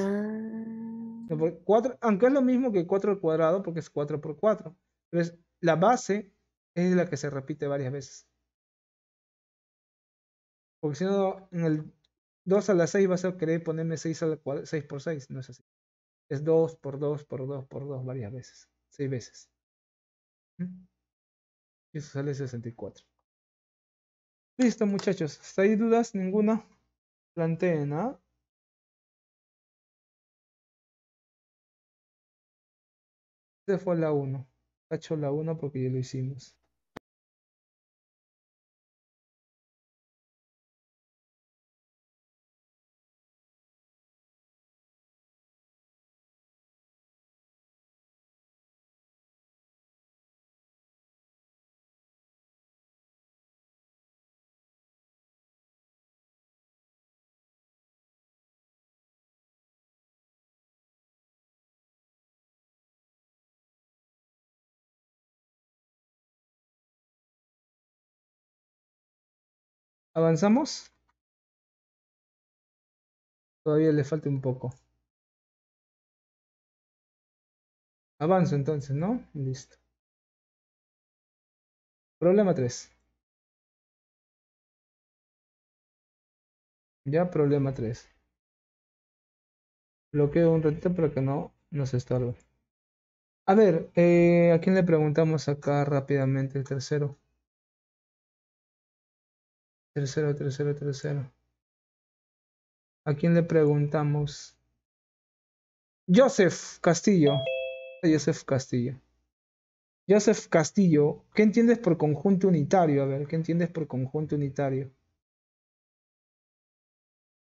4, aunque es lo mismo que 4 al cuadrado porque es 4 por 4, entonces la base es la que se repite varias veces. Porque si no, en el 2 a la 6 vas a querer ponerme 6, a la 6 por 6. No es así. Es 2 por 2 por 2 por 2 varias veces. 6 veces. Y eso sale 64. Listo, muchachos. ¿Hasta ahí dudas? Ninguna. Planteen, ¿ah? Este fue la 1. hecho la 1 porque ya lo hicimos. ¿Avanzamos? Todavía le falta un poco. Avanzo entonces, ¿no? Listo. Problema 3. Ya problema 3. Bloqueo un ratito para que no nos estorbe. A ver, eh, ¿a quién le preguntamos acá rápidamente el tercero? ¿A quién le preguntamos? Joseph Castillo. Joseph Castillo. Joseph Castillo, ¿qué entiendes por conjunto unitario? A ver, ¿qué entiendes por conjunto unitario?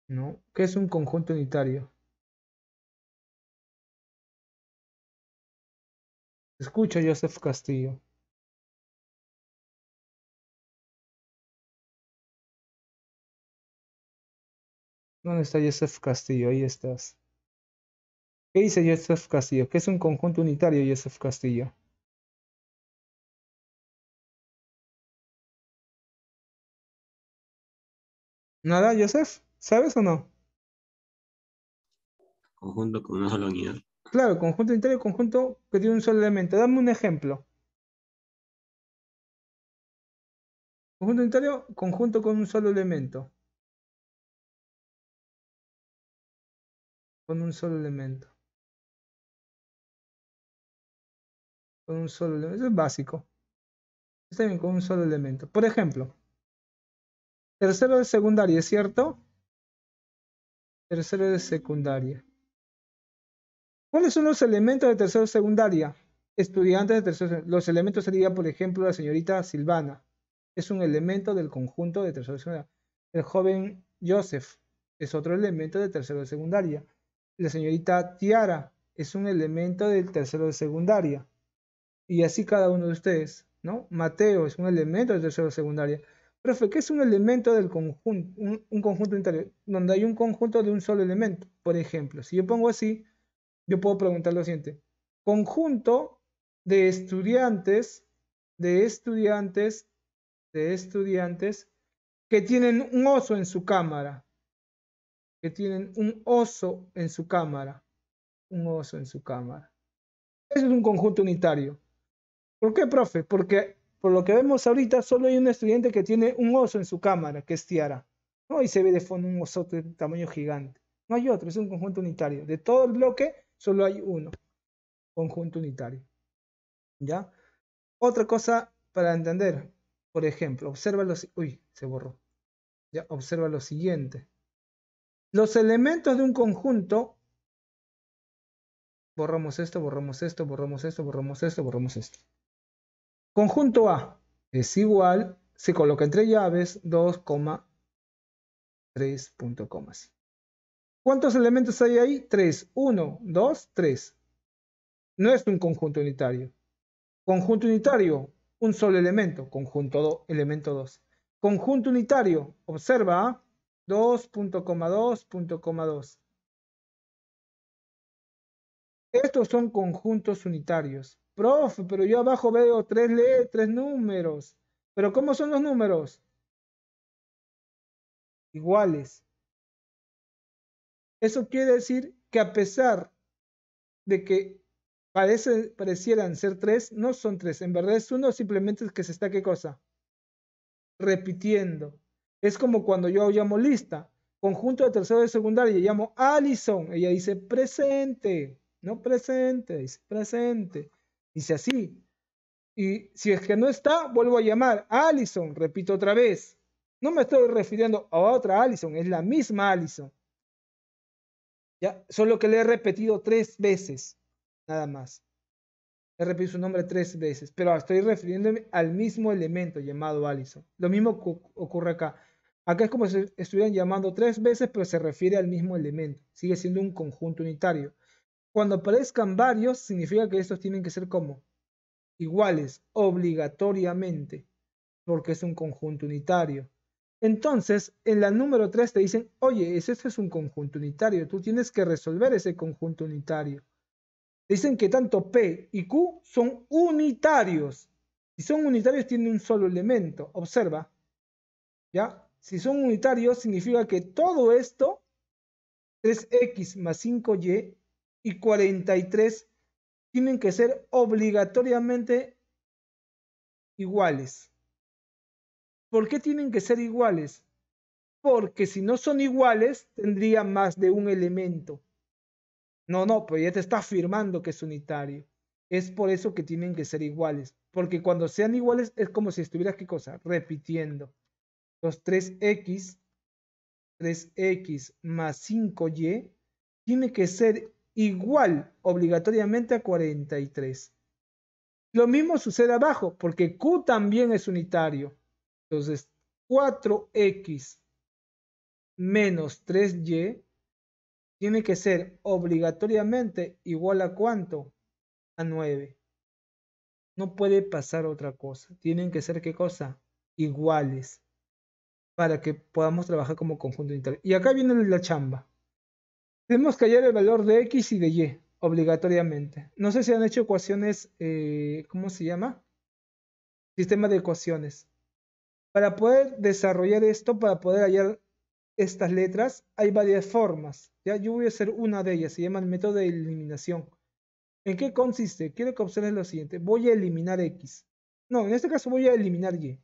¿No? ¿Qué es un conjunto unitario? Escucha Joseph Castillo. ¿Dónde está Joseph Castillo? Ahí estás. ¿Qué dice Joseph Castillo? ¿Qué es un conjunto unitario, Joseph Castillo? ¿Nada, Joseph? ¿Sabes o no? Conjunto con una sola unidad. Claro, conjunto unitario, conjunto que tiene un solo elemento. Dame un ejemplo. Conjunto unitario, conjunto con un solo elemento. con un solo elemento. Con un solo elemento. Eso es básico. Está bien, con un solo elemento. Por ejemplo, tercero de secundaria, ¿es ¿cierto? Tercero de secundaria. ¿Cuáles son los elementos de tercero de secundaria? Estudiantes de tercero. Los elementos sería, por ejemplo, la señorita Silvana. Es un elemento del conjunto de tercero de secundaria. El joven Joseph es otro elemento de tercero de secundaria la señorita Tiara es un elemento del tercero de secundaria. Y así cada uno de ustedes, ¿no? Mateo es un elemento del tercero de secundaria. Profe, ¿qué es un elemento del conjunto? Un, conjunto interior, donde hay un conjunto de un solo elemento. Por ejemplo, si yo pongo así, yo puedo preguntar lo siguiente. Conjunto de estudiantes, de estudiantes, de estudiantes que tienen un oso en su cámara que tienen un oso en su cámara. Un oso en su cámara. Eso es un conjunto unitario. ¿Por qué, profe? Porque por lo que vemos ahorita, solo hay un estudiante que tiene un oso en su cámara, que es Tiara. ¿no? Y se ve de fondo un oso de tamaño gigante. No hay otro, es un conjunto unitario. De todo el bloque, solo hay uno. Conjunto unitario. ¿Ya? Otra cosa para entender. Por ejemplo, observa los... uy, se borró. Ya, observa lo siguiente. Los elementos de un conjunto. Borramos esto, borramos esto, borramos esto, borramos esto, borramos esto. Conjunto A es igual, se coloca entre llaves 2, 3 comas. ¿Cuántos elementos hay ahí? 3. 1, 2, 3. No es un conjunto unitario. Conjunto unitario, un solo elemento. Conjunto 2, elemento 2. Conjunto unitario, observa, 2.2.2 Estos son conjuntos unitarios. Prof, pero yo abajo veo tres, letras, tres números. ¿Pero cómo son los números? Iguales. Eso quiere decir que a pesar de que parecieran ser tres, no son tres. En verdad es uno, simplemente es que se está, ¿qué cosa? Repitiendo. Es como cuando yo llamo lista, conjunto de tercero de secundaria, llamo Allison, ella dice presente, no presente, dice presente, dice así. Y si es que no está, vuelvo a llamar Allison, repito otra vez. No me estoy refiriendo a otra Allison, es la misma Allison. solo que le he repetido tres veces, nada más. Le repetido su nombre tres veces, pero estoy refiriéndome al mismo elemento llamado Allison. Lo mismo ocurre acá. Acá es como si estuvieran llamando tres veces, pero se refiere al mismo elemento. Sigue siendo un conjunto unitario. Cuando aparezcan varios, significa que estos tienen que ser como iguales, obligatoriamente, porque es un conjunto unitario. Entonces, en la número 3 te dicen, oye, este es un conjunto unitario, tú tienes que resolver ese conjunto unitario. Dicen que tanto P y Q son unitarios. Si son unitarios, tienen un solo elemento. Observa, ¿ya? Si son unitarios, significa que todo esto, 3x más 5y y 43, tienen que ser obligatoriamente iguales. ¿Por qué tienen que ser iguales? Porque si no son iguales, tendría más de un elemento. No, no, pero pues ya te está afirmando que es unitario. Es por eso que tienen que ser iguales. Porque cuando sean iguales es como si estuviera ¿qué cosa? Repitiendo. Entonces 3x, 3x más 5y, tiene que ser igual obligatoriamente a 43. Lo mismo sucede abajo, porque Q también es unitario. Entonces, 4x menos 3y tiene que ser obligatoriamente igual a cuánto? A 9. No puede pasar otra cosa. Tienen que ser qué cosa? Iguales para que podamos trabajar como conjunto integral Y acá viene la chamba. Tenemos que hallar el valor de X y de Y, obligatoriamente. No sé si han hecho ecuaciones, eh, ¿cómo se llama? Sistema de ecuaciones. Para poder desarrollar esto, para poder hallar estas letras, hay varias formas. ¿ya? Yo voy a hacer una de ellas, se llama el método de eliminación. ¿En qué consiste? Quiero que observen lo siguiente. Voy a eliminar X. No, en este caso voy a eliminar Y.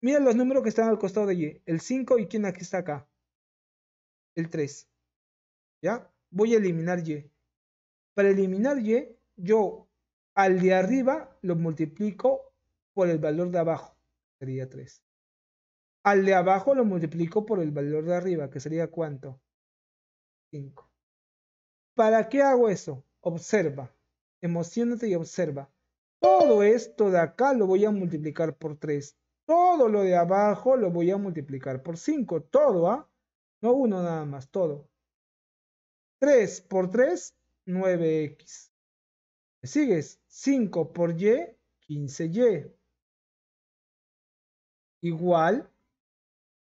Mira los números que están al costado de Y. El 5 y quién aquí está acá. El 3. ¿Ya? Voy a eliminar Y. Para eliminar Y, yo al de arriba lo multiplico por el valor de abajo, sería 3. Al de abajo lo multiplico por el valor de arriba, que sería cuánto? 5. ¿Para qué hago eso? Observa. Emocionate y observa. Todo esto de acá lo voy a multiplicar por 3 todo lo de abajo lo voy a multiplicar por 5. Todo, ¿ah? No uno nada más, todo. 3 por 3, 9x. ¿Me sigues? 5 por y, 15y. Igual.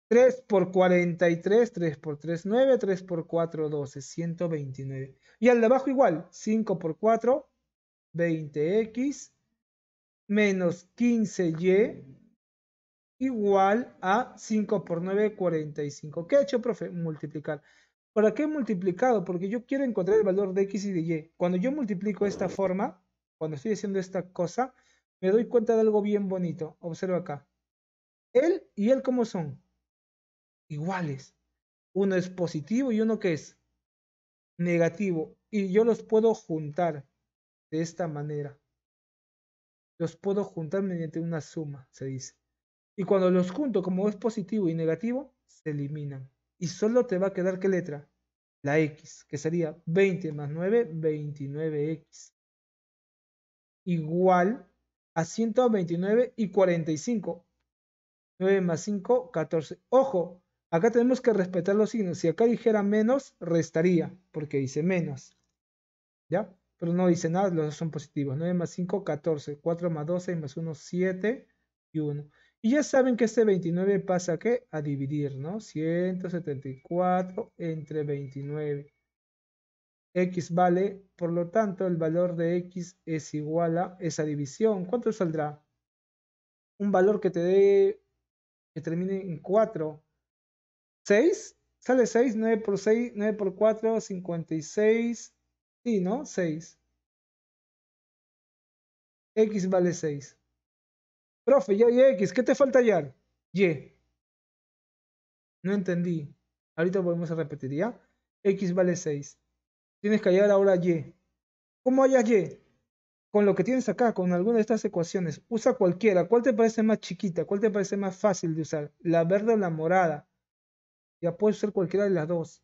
3 por 43, 3 por 3, 9, 3 por 4, 12, 129. Y al de abajo igual, 5 por 4, 20x, menos 15y, igual a 5 por 9, 45. ¿Qué ha hecho, profe? Multiplicar. ¿Para qué he multiplicado? Porque yo quiero encontrar el valor de x y de y. Cuando yo multiplico esta forma, cuando estoy haciendo esta cosa, me doy cuenta de algo bien bonito. Observa acá. Él y él, ¿cómo son? Iguales. Uno es positivo y uno que es negativo. Y yo los puedo juntar de esta manera. Los puedo juntar mediante una suma, se dice. Y cuando los junto como es positivo y negativo, se eliminan. Y solo te va a quedar qué letra? La X, que sería 20 más 9, 29X. Igual a 129 y 45. 9 más 5, 14. Ojo, acá tenemos que respetar los signos. Si acá dijera menos, restaría, porque dice menos. ¿Ya? Pero no dice nada, los dos son positivos. 9 más 5, 14. 4 más 12, más 1, 7 y 1. Y ya saben que este 29 pasa ¿qué? a dividir, ¿no? 174 entre 29. X vale, por lo tanto, el valor de X es igual a esa división. ¿Cuánto saldrá? Un valor que te dé, que termine en 4. ¿6? Sale 6, 9 por 6, 9 por 4, 56. Sí, ¿no? 6. X vale 6. Profe, ya hay X, ¿qué te falta hallar? Y. No entendí. Ahorita volvemos a repetir, ¿ya? X vale 6. Tienes que hallar ahora Y. ¿Cómo hallas Y? Con lo que tienes acá, con alguna de estas ecuaciones. Usa cualquiera. ¿Cuál te parece más chiquita? ¿Cuál te parece más fácil de usar? ¿La verde o la morada? Ya puedes usar cualquiera de las dos.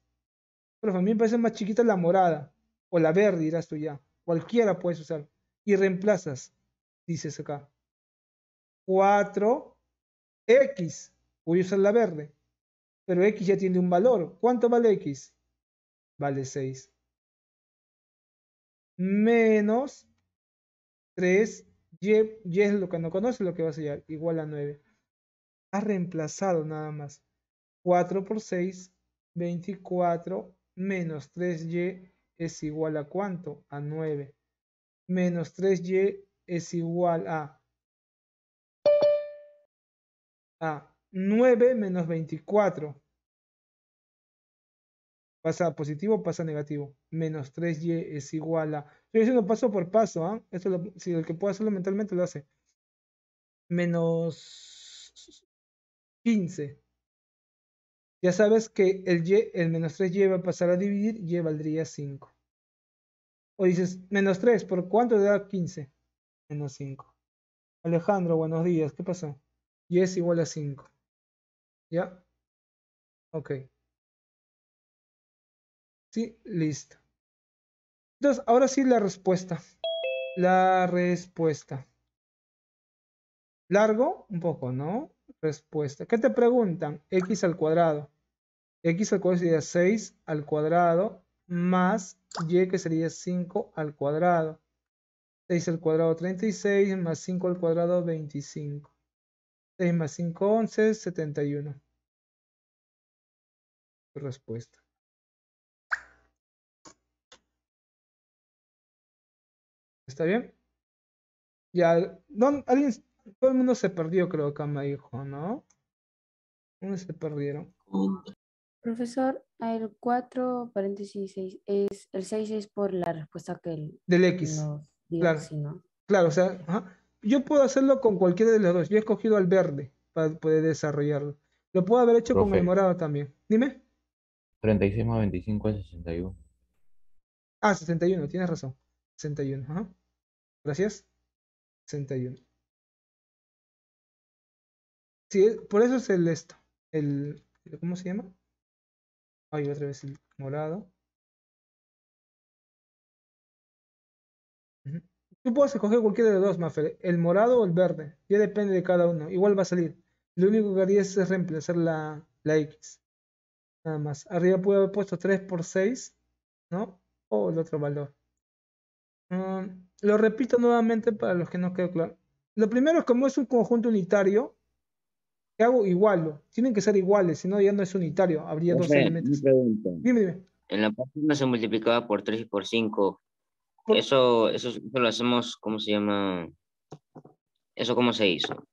Pero a mí me parece más chiquita la morada. O la verde, dirás tú ya. Cualquiera puedes usar. Y reemplazas, dices acá. 4x. Voy a usar la verde. Pero x ya tiene un valor. ¿Cuánto vale x? Vale 6. Menos 3. Y, y es lo que no conoce, lo que va a ser igual a 9. Ha reemplazado nada más. 4 por 6, 24 menos 3y es igual a cuánto? A 9. Menos 3y es igual a a 9 menos 24. Pasa a positivo, pasa negativo. Menos 3y es igual a... Estoy haciendo paso por paso, ¿ah? si el que puede hacerlo mentalmente lo hace. Menos 15. Ya sabes que el, y, el menos 3y va a pasar a dividir y valdría 5. O dices, menos 3, ¿por cuánto te da 15? Menos 5. Alejandro, buenos días, ¿qué pasó? y es igual a 5. ¿Ya? Ok. Sí, listo. Entonces, ahora sí la respuesta. La respuesta. Largo, un poco, ¿no? Respuesta. ¿Qué te preguntan? X al cuadrado. X al cuadrado sería 6 al cuadrado más Y que sería 5 al cuadrado. 6 al cuadrado 36 más 5 al cuadrado 25. 6 más 5, 11, 71. Respuesta. ¿Está bien? Ya, don, alguien, todo el mundo se perdió, creo que me dijo, ¿no? ¿Dónde se perdieron? Profesor, el 4 paréntesis 6 es el 6 es por la respuesta que el del X. Claro. ¿no? claro, o sea, ¿ajá? yo puedo hacerlo con cualquiera de los dos. Yo he escogido al verde para poder desarrollarlo. Lo puedo haber hecho con el morado también. Dime. 36 más 25 es 61. Ah, 61, tienes razón. 61, ajá. Gracias. 61. Sí, por eso es el esto. El, ¿Cómo se llama? Ay, otra vez el morado. Tú puedes escoger cualquiera de los dos, Maffer, el morado o el verde. Ya depende de cada uno. Igual va a salir. Lo único que haría es reemplazar la, la X. Nada más. Arriba puedo haber puesto 3 por 6, ¿no? O el otro valor. Mm, lo repito nuevamente para los que no quedó claro. Lo primero es como es un conjunto unitario, Que hago? Igualo. Tienen que ser iguales, si no ya no es unitario. Habría dos elementos. Dime, dime. En la página se multiplicaba por 3 y por 5. Eso, eso, lo hacemos, ¿cómo se llama? ¿Eso cómo se hizo?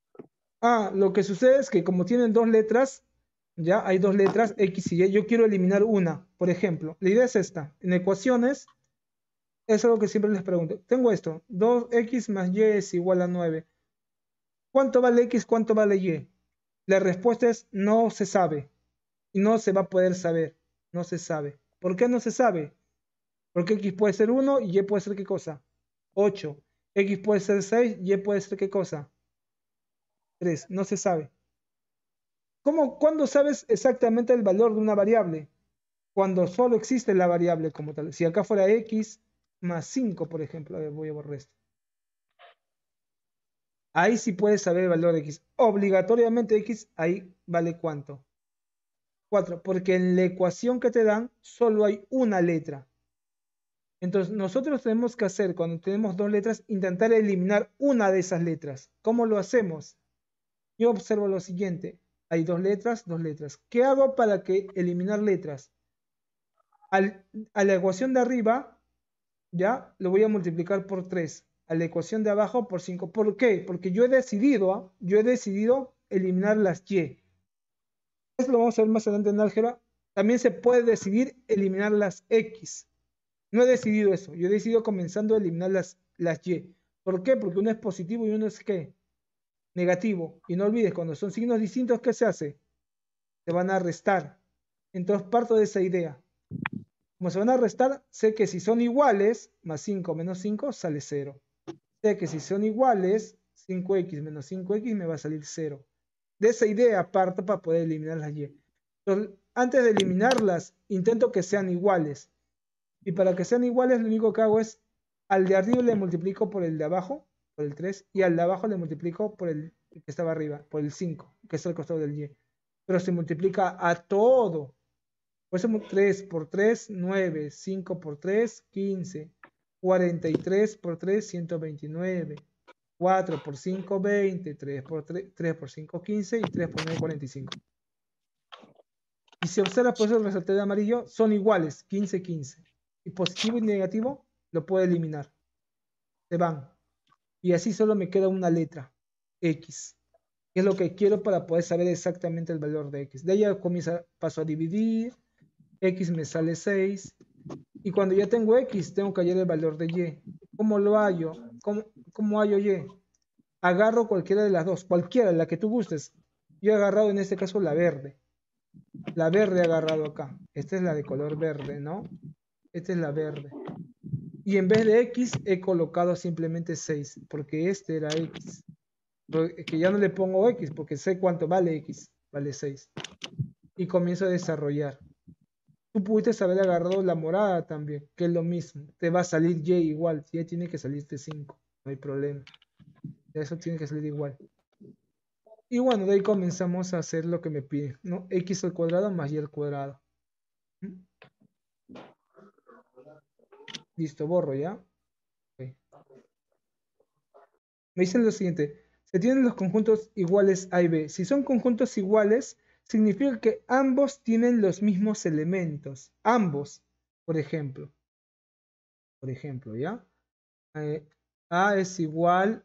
Ah, lo que sucede es que como tienen dos letras, ya hay dos letras, X y Y, yo quiero eliminar una, por ejemplo. La idea es esta, en ecuaciones, es algo que siempre les pregunto. Tengo esto, 2X más Y es igual a 9. ¿Cuánto vale X? ¿Cuánto vale Y? La respuesta es no se sabe. Y no se va a poder saber. No se sabe. ¿Por qué no se sabe? Porque X puede ser 1 y Y puede ser qué cosa? 8. X puede ser 6 y puede ser qué cosa? 3. No se sabe. ¿Cómo, ¿Cuándo sabes exactamente el valor de una variable? Cuando solo existe la variable como tal. Si acá fuera X más 5, por ejemplo. A ver, voy a borrar esto. Ahí sí puedes saber el valor de X. Obligatoriamente X, ahí vale cuánto. 4. Porque en la ecuación que te dan solo hay una letra. Entonces, nosotros tenemos que hacer, cuando tenemos dos letras, intentar eliminar una de esas letras. ¿Cómo lo hacemos? Yo observo lo siguiente. Hay dos letras, dos letras. ¿Qué hago para que eliminar letras? a la ecuación de arriba, ya, lo voy a multiplicar por 3. A la ecuación de abajo por 5. ¿Por qué? Porque yo he decidido, ¿ah? yo he decidido eliminar las Y. Eso lo vamos a ver más adelante en álgebra. También se puede decidir eliminar las X. No he decidido eso. Yo he decidido comenzando a eliminar las, las Y. ¿Por qué? Porque uno es positivo y uno es ¿qué? Negativo. Y no olvides, cuando son signos distintos, ¿qué se hace? Se van a restar. Entonces parto de esa idea. Como se van a restar, sé que si son iguales, más 5 menos 5 sale 0. Sé que si son iguales, 5x menos 5x me va a salir 0. De esa idea parto para poder eliminar las y. antes de eliminarlas, intento que sean iguales. Y para que sean iguales, lo único que hago es al de arriba le multiplico por el de abajo, por el 3, y al de abajo le multiplico por el que estaba arriba, por el 5, que es el costado del y. Pero se multiplica a todo. Pues 3 por 3, 9, 5 por 3, 15, 43 por 3, 129. 4 por 5, 20, 3 por, 3, 3 por 5, 15 y 3 por 9, 45. Y si observas, pues, por eso el resorte de amarillo, son iguales, 15, 15 y positivo y negativo lo puedo eliminar. Se van. Y así solo me queda una letra, X. es lo que quiero para poder saber exactamente el valor de X. De ahí ya paso a dividir. X me sale 6. Y cuando ya tengo X, tengo que hallar el valor de Y. ¿Cómo lo hallo? ¿Cómo, cómo hallo Y? Agarro cualquiera de las dos, cualquiera, la que tú gustes. Yo he agarrado en este caso la verde. La verde he agarrado acá. Esta es la de color verde, ¿no? Esta es la verde. Y en vez de X he colocado simplemente 6, porque este era X. Que ya no le pongo X, porque sé cuánto vale X, vale 6. Y comienzo a desarrollar. Tú pudiste haber agarrado la morada también, que es lo mismo. Te va a salir Y igual, Y tiene que salir de 5, no hay problema. Eso tiene que salir igual. Y bueno, de ahí comenzamos a hacer lo que me pide, ¿no? X al cuadrado más Y al cuadrado. Listo, borro ya. Me dicen lo siguiente. Se tienen los conjuntos iguales A y B. Si son conjuntos iguales, significa que ambos tienen los mismos elementos. Ambos, por ejemplo. Por ejemplo, ¿ya? Eh, a es igual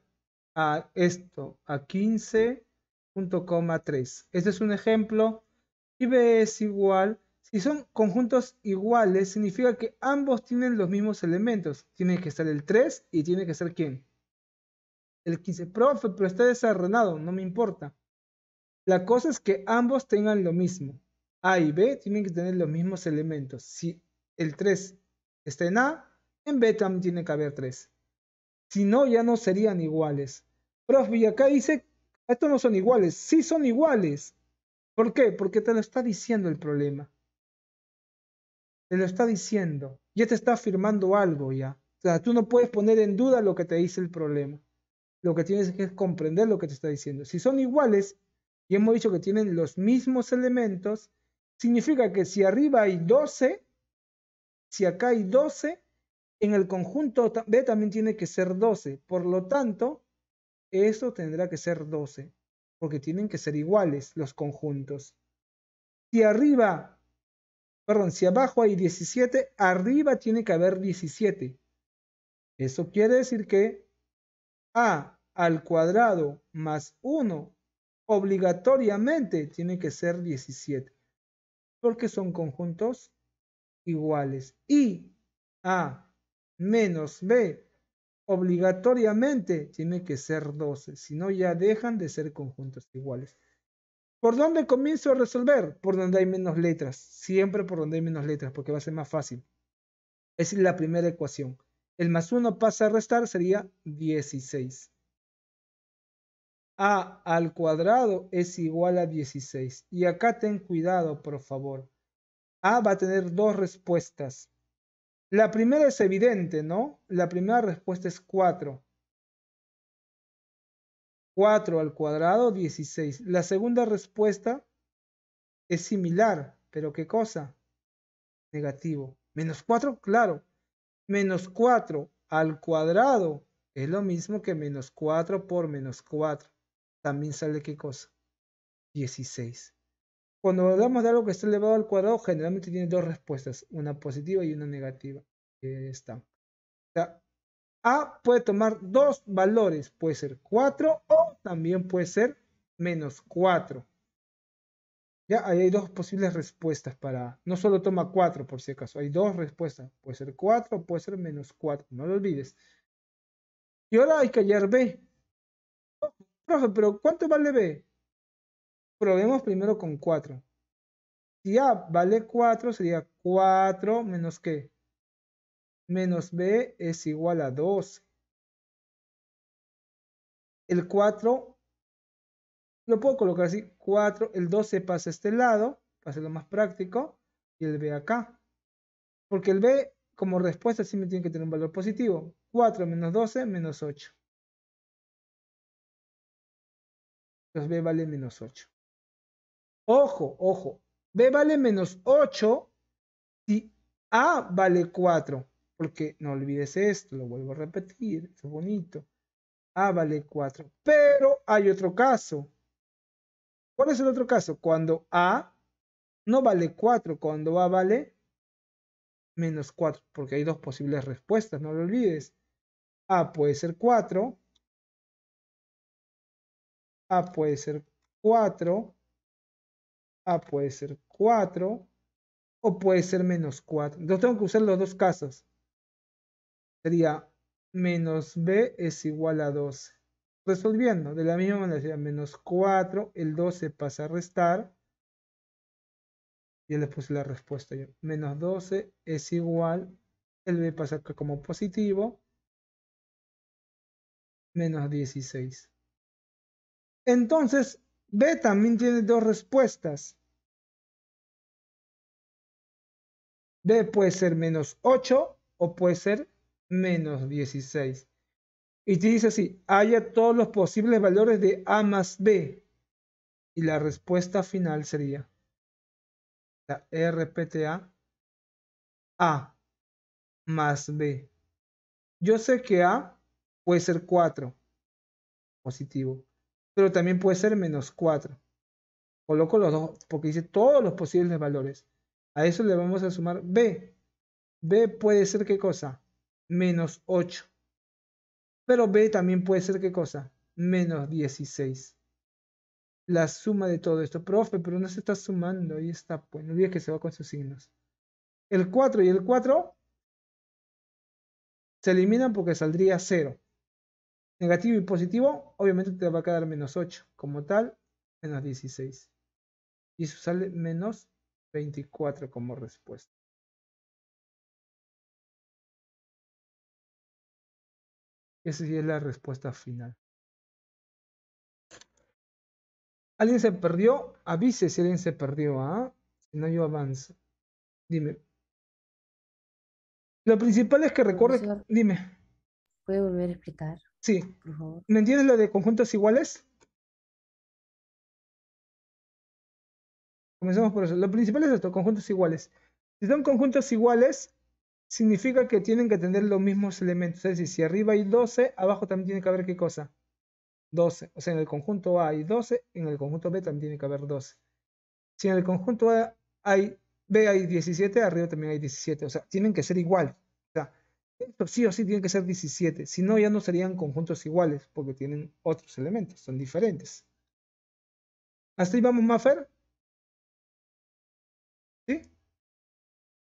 a esto, a 15.3. Este es un ejemplo. Y B es igual si son conjuntos iguales, significa que ambos tienen los mismos elementos. Tiene que estar el 3 y tiene que ser quién. El 15. Profe, pero está desordenado, no me importa. La cosa es que ambos tengan lo mismo. A y B tienen que tener los mismos elementos. Si el 3 está en A, en B también tiene que haber 3. Si no, ya no serían iguales. Profe, y acá dice, estos no son iguales. Sí son iguales. ¿Por qué? Porque te lo está diciendo el problema. Te lo está diciendo. Ya te está afirmando algo ya. O sea, tú no puedes poner en duda lo que te dice el problema. Lo que tienes que es comprender lo que te está diciendo. Si son iguales, y hemos dicho que tienen los mismos elementos, significa que si arriba hay 12, si acá hay 12, en el conjunto B también tiene que ser 12. Por lo tanto, eso tendrá que ser 12, porque tienen que ser iguales los conjuntos. Si arriba Perdón, si abajo hay 17, arriba tiene que haber 17. Eso quiere decir que A al cuadrado más 1 obligatoriamente tiene que ser 17. Porque son conjuntos iguales. Y A menos B obligatoriamente tiene que ser 12. Si no, ya dejan de ser conjuntos iguales. ¿Por dónde comienzo a resolver? Por donde hay menos letras. Siempre por donde hay menos letras, porque va a ser más fácil. Es la primera ecuación. El más 1 pasa a restar, sería 16. A al cuadrado es igual a 16. Y acá ten cuidado, por favor. A va a tener dos respuestas. La primera es evidente, ¿no? La primera respuesta es 4. 4 al cuadrado, 16. La segunda respuesta es similar, pero ¿qué cosa? Negativo. Menos 4, claro. Menos 4 al cuadrado es lo mismo que menos 4 por menos 4. También sale qué cosa? 16. Cuando hablamos de algo que está elevado al cuadrado, generalmente tiene dos respuestas, una positiva y una negativa. está. A puede tomar dos valores, puede ser 4 o también puede ser menos 4. Ya ahí hay dos posibles respuestas para, no solo toma 4 por si acaso, hay dos respuestas, puede ser 4 o puede ser menos 4, no lo olvides. Y ahora hay que hallar B. profe, pero ¿cuánto vale B? Probemos primero con 4. Si A vale 4, sería 4 menos qué? menos b es igual a 12. El 4 lo puedo colocar así. 4, el 12 pasa a este lado, para hacerlo más práctico, y el b acá. Porque el b como respuesta siempre tiene que tener un valor positivo. 4 menos 12 menos 8. Entonces b vale menos 8. Ojo, ojo. b vale menos 8 Y a vale 4. Porque no olvides esto, lo vuelvo a repetir, es bonito. A ah, vale 4. Pero hay otro caso. ¿Cuál es el otro caso? Cuando A no vale 4, cuando A vale menos 4, porque hay dos posibles respuestas, no lo olvides. A puede ser 4. A puede ser 4. A puede ser 4. O puede ser menos 4. Entonces tengo que usar los dos casos sería menos b es igual a 12. Resolviendo, de la misma manera sería menos 4, el 12 pasa a restar. Ya les puse la respuesta Menos 12 es igual, el b pasa acá como positivo, menos 16. Entonces, b también tiene dos respuestas. b puede ser menos 8 o puede ser menos 16. Y te dice así, haya todos los posibles valores de A más B. Y la respuesta final sería la RPTA A más B. Yo sé que A puede ser 4, positivo, pero también puede ser menos 4. Coloco los dos, porque dice todos los posibles valores. A eso le vamos a sumar B. B puede ser qué cosa? menos 8. Pero B también puede ser qué cosa? Menos 16. La suma de todo esto. Profe, pero no se está sumando. Ahí está. Pues no olvides que se va con sus signos. El 4 y el 4 se eliminan porque saldría 0. Negativo y positivo, obviamente te va a quedar menos 8. Como tal, menos 16. Y eso sale menos 24 como respuesta. Esa sí es la respuesta final. ¿Alguien se perdió? Avise si alguien se perdió, ¿ah? Si no, yo avanzo. Dime. Lo principal es que recuerde... Dime. ¿Puede volver a explicar? Sí. ¿Me entiendes lo de conjuntos iguales? Comenzamos por eso. Lo principal es esto, conjuntos iguales. Si son conjuntos iguales, significa que tienen que tener los mismos elementos. Es decir, si arriba hay 12, abajo también tiene que haber qué cosa? 12. O sea, en el conjunto A hay 12, en el conjunto B también tiene que haber 12. Si en el conjunto A hay B hay 17, arriba también hay 17. O sea, tienen que ser igual. O sea, esto sí o sí tienen que ser 17. Si no, ya no serían conjuntos iguales porque tienen otros elementos, son diferentes. ¿Hasta ahí vamos, Maffer? ¿Sí?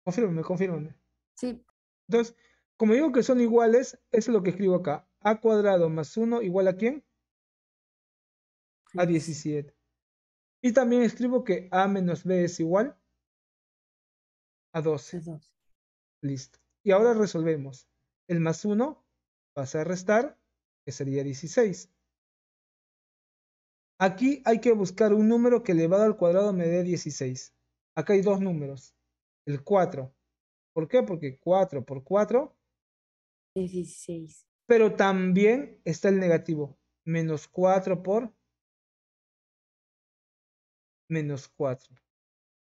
Confírmeme, confírmeme Sí. Entonces, como digo que son iguales, eso es lo que escribo acá. A cuadrado más 1 igual a quién? A 17. Y también escribo que A menos B es igual a 12. 12. Listo. Y ahora resolvemos. El más 1 pasa a restar, que sería 16. Aquí hay que buscar un número que elevado al cuadrado me dé 16. Acá hay dos números. El 4 ¿Por qué? Porque 4 por 4 16. Pero también está el negativo. Menos 4 por menos 4.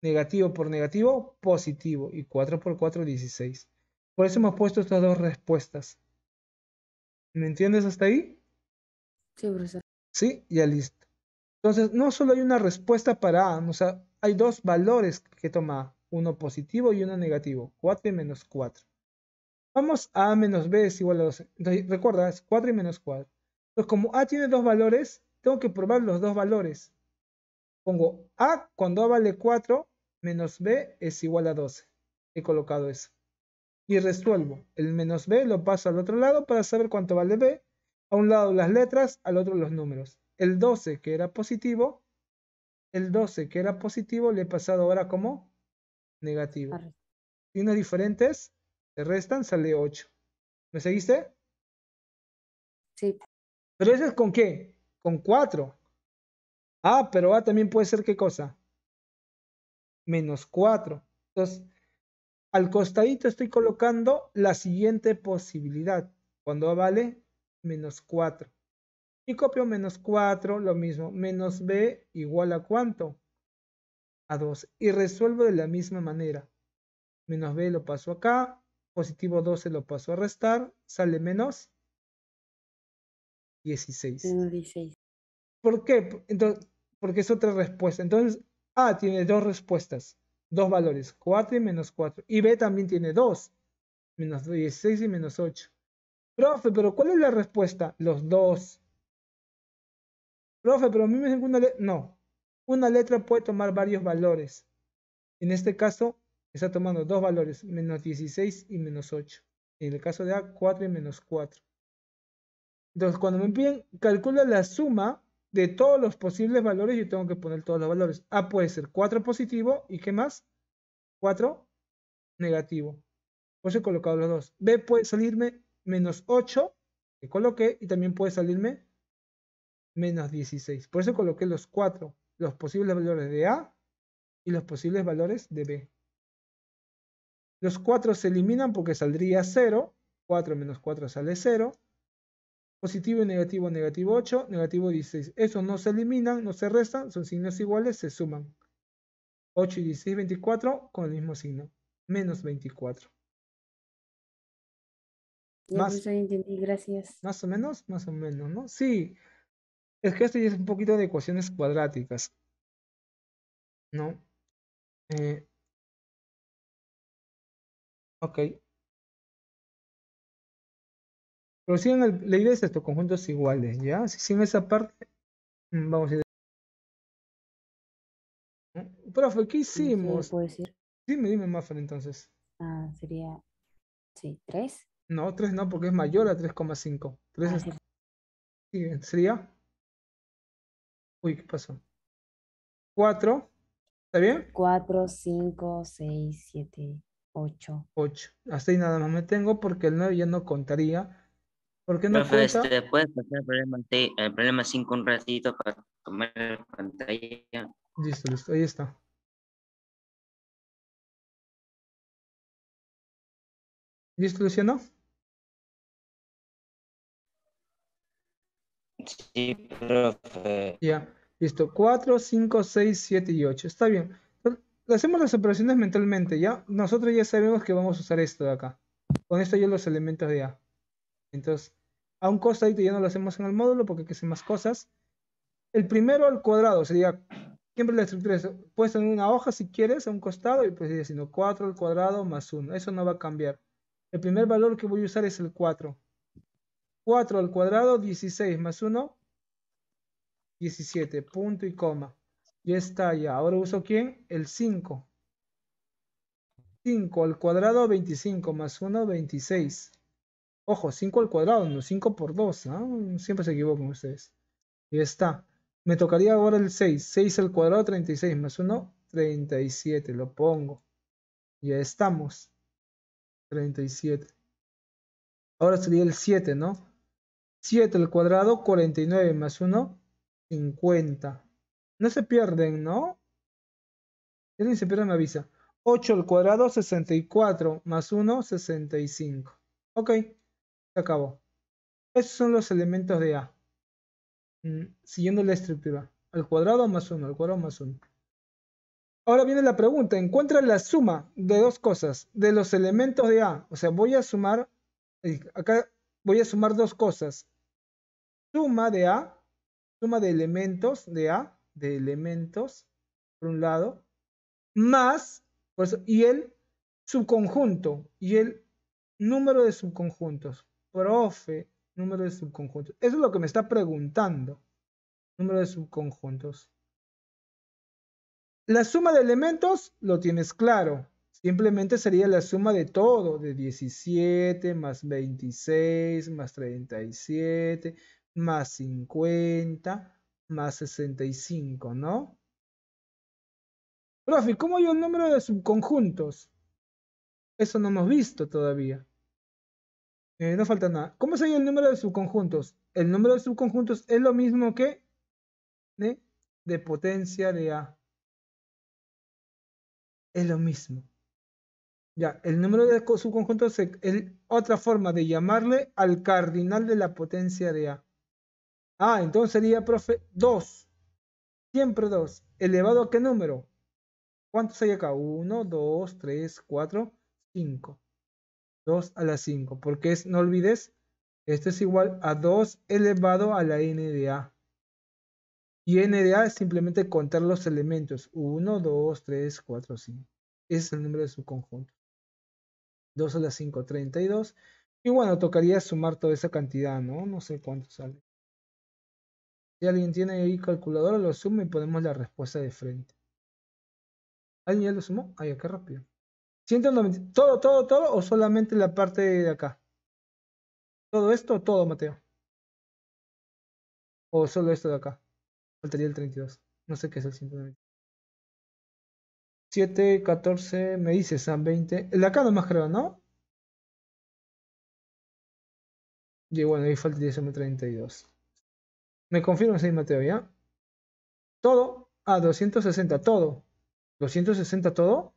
Negativo por negativo, positivo. Y 4 por 4, 16. Por eso hemos puesto estas dos respuestas. ¿Me entiendes hasta ahí? Sí, profesor. Sí, ya listo. Entonces, no solo hay una respuesta para A, o sea, hay dos valores que toma A uno positivo y uno negativo. 4 y menos 4. Vamos a A menos B es igual a 12. Entonces, recuerda, es 4 y menos 4. Entonces, como A tiene dos valores, tengo que probar los dos valores. Pongo A cuando A vale 4 menos B es igual a 12. He colocado eso. Y resuelvo. El menos B lo paso al otro lado para saber cuánto vale B. A un lado las letras, al otro los números. El 12 que era positivo, el 12 que era positivo le he pasado ahora como negativo. no es diferentes, te restan, sale 8. ¿Me seguiste? Sí. ¿Pero eso es con qué? Con 4. Ah, pero A ah, también puede ser qué cosa? Menos 4. Entonces, al costadito estoy colocando la siguiente posibilidad. Cuando A vale menos 4. Y copio menos 4, lo mismo. Menos B igual a cuánto? a 2 y resuelvo de la misma manera. Menos b lo paso acá, positivo 12 lo paso a restar, sale menos 16. 16. ¿Por qué? Entonces, porque es otra respuesta. Entonces, A tiene dos respuestas, dos valores, 4 y menos 4. Y B también tiene 2, menos 16 y menos 8. Profe, pero ¿cuál es la respuesta? Los dos. Profe, pero a mí me segunda le... No, una letra puede tomar varios valores. En este caso, está tomando dos valores, menos 16 y menos 8. En el caso de A, 4 y menos 4. Entonces, cuando me piden, calcula la suma de todos los posibles valores, yo tengo que poner todos los valores. A puede ser 4 positivo y ¿qué más? 4 negativo. Pues he colocado los dos. B puede salirme menos 8, que coloqué, y también puede salirme menos 16. Por eso coloqué los 4 los posibles valores de A y los posibles valores de B. Los 4 se eliminan porque saldría 0. 4 menos 4 sale 0. Positivo y negativo, negativo 8, negativo 16. Esos no se eliminan, no se restan, son signos iguales, se suman. 8 y 16, 24 con el mismo signo. Menos 24. más, gracias. Más o menos, más o menos, ¿no? Sí, es que esto ya es un poquito de ecuaciones cuadráticas. ¿No? Eh, ok. Pero siguen en la idea es estos conjuntos iguales, ¿ya? Si Sin esa parte, mm, vamos a ir. Profe, ¿qué hicimos? Sí, decir? Dime, dime, Maffer, entonces. Ah, sería, sí, 3. No, 3 no, porque es mayor a 3,5. 3 ah, es... sí. sería Uy, ¿qué pasó? ¿Cuatro? ¿Está bien? Cuatro, cinco, seis, siete, ocho. Ocho. Hasta ahí nada más me tengo porque el nueve ya no contaría. ¿Por qué no Profe, este, el problema, el problema 5 un ratito para comer. pantalla? Listo, listo, ahí está. ¿Listo, Luciano? Sí, profe. Ya, listo. 4, 5, 6, 7 y 8. Está bien. Hacemos las operaciones mentalmente, ¿ya? Nosotros ya sabemos que vamos a usar esto de acá. Con esto ya los elementos de A. Entonces, a un costadito ya no lo hacemos en el módulo porque hay que hacer más cosas. El primero al cuadrado sería siempre la estructura es puedes en una hoja si quieres a un costado y pues si no 4 al cuadrado más 1. Eso no va a cambiar. El primer valor que voy a usar es el 4. 4 al cuadrado, 16 más 1, 17, punto y coma. Ya está, ya. Ahora uso quién? El 5. 5 al cuadrado, 25 más 1, 26. Ojo, 5 al cuadrado, no 5 por 2. ¿no? Siempre se equivocan ustedes. Ya está. Me tocaría ahora el 6. 6 al cuadrado, 36 más 1, 37. Lo pongo. Ya estamos. 37. Ahora sería el 7, ¿no? 7 al cuadrado, 49 más 1, 50. No se pierden, ¿no? Si alguien se pierde me avisa. 8 al cuadrado, 64 más 1, 65. Ok, se acabó. Esos son los elementos de A. Mm, siguiendo la estructura. Al cuadrado más 1, al cuadrado más 1. Ahora viene la pregunta. Encuentra la suma de dos cosas. De los elementos de A. O sea, voy a sumar... Eh, acá voy a sumar dos cosas suma de A, suma de elementos de A, de elementos, por un lado, más, pues, y el subconjunto, y el número de subconjuntos. Profe, número de subconjuntos. Eso es lo que me está preguntando. Número de subconjuntos. La suma de elementos lo tienes claro. Simplemente sería la suma de todo, de 17 más 26 más 37 más 50, más 65, ¿no? Profe, ¿cómo hay un número de subconjuntos? Eso no hemos visto todavía. Eh, no falta nada. ¿Cómo sería el número de subconjuntos? El número de subconjuntos es lo mismo que de potencia de A. Es lo mismo. Ya, el número de subconjuntos es otra forma de llamarle al cardinal de la potencia de A. Ah, entonces sería, profe, 2. Siempre 2. ¿Elevado a qué número? ¿Cuántos hay acá? 1, 2, 3, 4, 5. 2 a la 5. Porque es, no olvides, esto es igual a 2 elevado a la n de a. Y n de a es simplemente contar los elementos. 1, 2, 3, 4, 5. Ese es el número de su conjunto. 2 a la 5, 32. Y bueno, tocaría sumar toda esa cantidad, ¿no? No sé cuánto sale. Si alguien tiene ahí calculadora, lo sumo y ponemos la respuesta de frente. ¿Alguien ya lo sumó? Ay, acá rápido. 190. ¿Todo, todo, todo? ¿O solamente la parte de acá? ¿Todo esto o todo, Mateo? ¿O solo esto de acá? Faltaría el 32. No sé qué es el 190. 7, 14, me dice San 20. El acá nomás creo, ¿no? Y bueno, ahí faltaría el 32. Me confirma San Mateo, ¿ya? Todo a ah, 260, todo. ¿260 todo?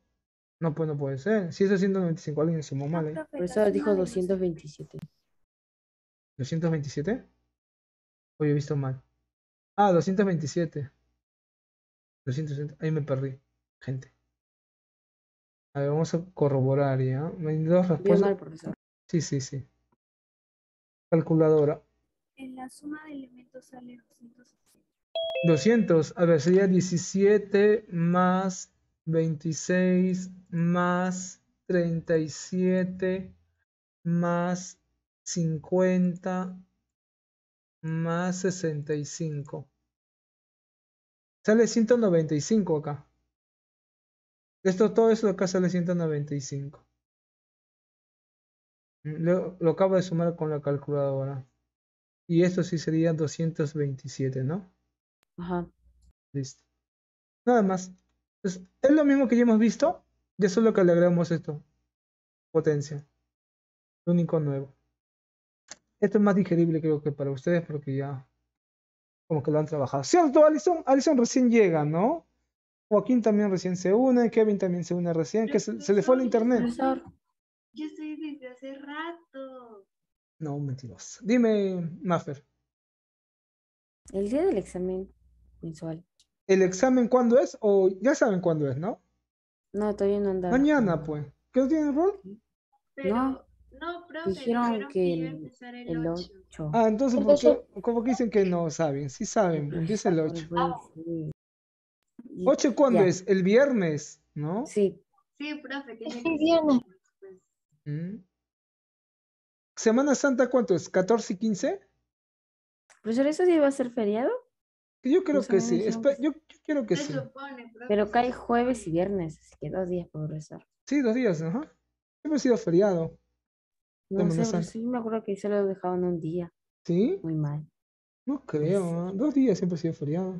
No, pues no puede ser. Si es 195, alguien sumó mal. ¿eh? Por eso dijo 227. ¿227? Hoy he visto mal. Ah, 227. 260. Ahí me perdí, gente. A ver, vamos a corroborar ya. Me dos respuestas. Sí, sí, sí. Calculadora en la suma de elementos sale 200. 200, a ver, sería 17 más 26 más 37 más 50 más 65. Sale 195 acá. Esto todo eso acá sale 195. lo acabo de sumar con la calculadora. Y esto sí sería 227, ¿no? Ajá. Listo. Nada más. Pues, es lo mismo que ya hemos visto, ya solo que le agregamos esto. Potencia. Lo único nuevo. Esto es más digerible creo que para ustedes porque ya como que lo han trabajado. Cierto, Alison, Alison recién llega, ¿no? Joaquín también recién se une, Kevin también se une recién, que se, le fue el internet. Yo estoy desde hace rato. No, mentirosa. Dime, Maffer. El día del examen mensual. ¿El examen cuándo es? O ya saben cuándo es, ¿no? No, todavía no andaba. Mañana, pues. ¿Qué tiene tienen, rol? no, no, profe, dijeron que el, el 8. Ah, entonces, ¿por ¿cómo que dicen que no saben? Sí saben, pues, empieza el 8. Ocho, ¿8 pues, cuándo es? El viernes, ¿no? Sí. Sí, profe, que es el viernes. Pues. ¿Mm? Semana Santa, ¿cuánto es? ¿14 y 15? ¿Pero eso sí va a ser feriado. Yo creo pues, que sí. Pues. yo, quiero que sí. pero cae jueves y viernes, así que dos días, puedo rezar. Sí, dos días, ajá. Siempre ha sido feriado. No sí me acuerdo que se lo dejaban un día. ¿Sí? Muy mal. No creo, ¿ah? dos días siempre ha sido feriado.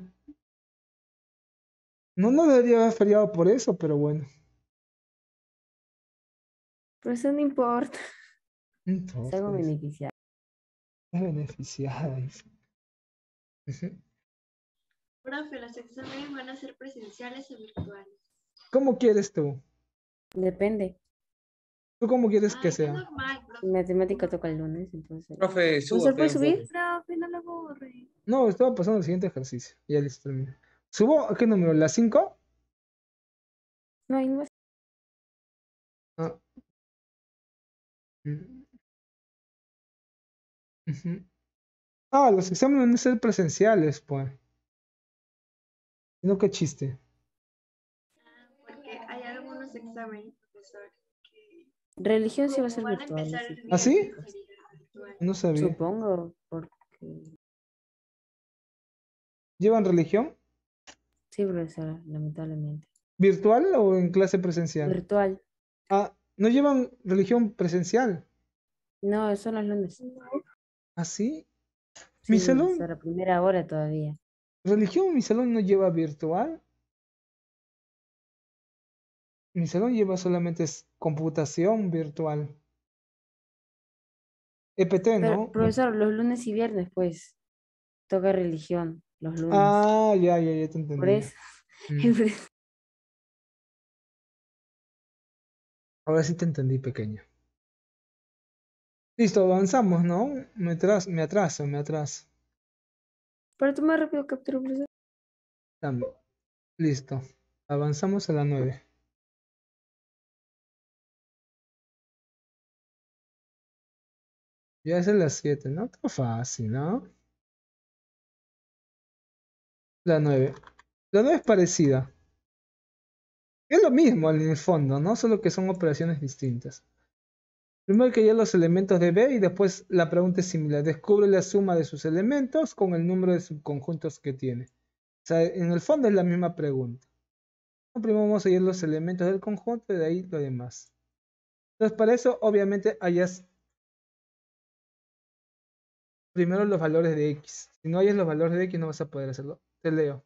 No, no debería haber feriado por eso, pero bueno. Pero eso no importa. Entonces, Salgo beneficiada. Beneficiada, Profe, ¿los exámenes van a ser presenciales o virtuales? ¿Cómo quieres tú? Depende. ¿Tú cómo quieres ah, que sea? Matemática toca el lunes, entonces. Profe, subo. subir? Profe, no lo borre. No, estaba pasando el siguiente ejercicio. Ya listo, termino. ¿Subo a qué número? ¿La 5? No, hay más. Ah. Mm. Ah, los exámenes van a ser presenciales, pues. No, qué chiste. Porque hay algunos exámenes, profesor, que Religión sí va a ser virtual. ¿Ah, sí? No sabía. Supongo, porque ¿Llevan religión? sí, profesora, lamentablemente. ¿Virtual o en clase presencial? Virtual. Ah, no llevan religión presencial. No, eso son los lunes. ¿Ah, sí? ¿Mi salón? la primera hora todavía. ¿Religión? ¿Mi salón no lleva virtual? Mi salón lleva solamente computación virtual. EPT, ¿no? profesor, los lunes y viernes, pues, toca religión, los lunes. Ah, ya, ya, ya te entendí. Por eso. Mm. Ahora sí te entendí, pequeño. Listo, avanzamos, ¿no? Me atraso, me atraso, me atraso. Para tomar rápido captura, También. Listo. Avanzamos a la 9. Ya es la las 7, ¿no? Está fácil, ¿no? La 9. La 9 es parecida. Es lo mismo en el fondo, ¿no? Solo que son operaciones distintas. Primero hay que hallar los elementos de B y después la pregunta es similar. Descubre la suma de sus elementos con el número de subconjuntos que tiene. O sea, en el fondo es la misma pregunta. Primero vamos a hallar los elementos del conjunto y de ahí lo demás. Entonces para eso obviamente hayas. primero los valores de X. Si no hallas los valores de X no vas a poder hacerlo. Te leo.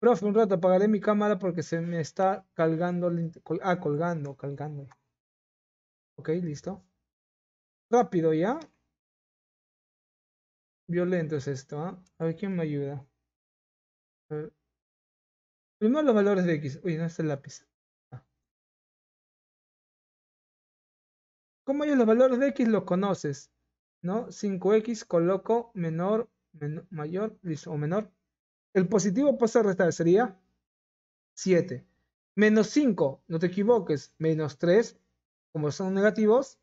Profe, un rato apagaré mi cámara porque se me está colgando. Ah, colgando, calgando. Ok, listo. Rápido ya. Violento es esto, ¿ah? A ver, ¿quién me ayuda? Primero los valores de X. Uy, no es el lápiz. Ah. ¿Cómo Como los valores de X los conoces? ¿No? 5X coloco menor, mayor, listo, o menor. El positivo pasa a restar, sería 7. Menos 5, no te equivoques, menos 3 como son negativos,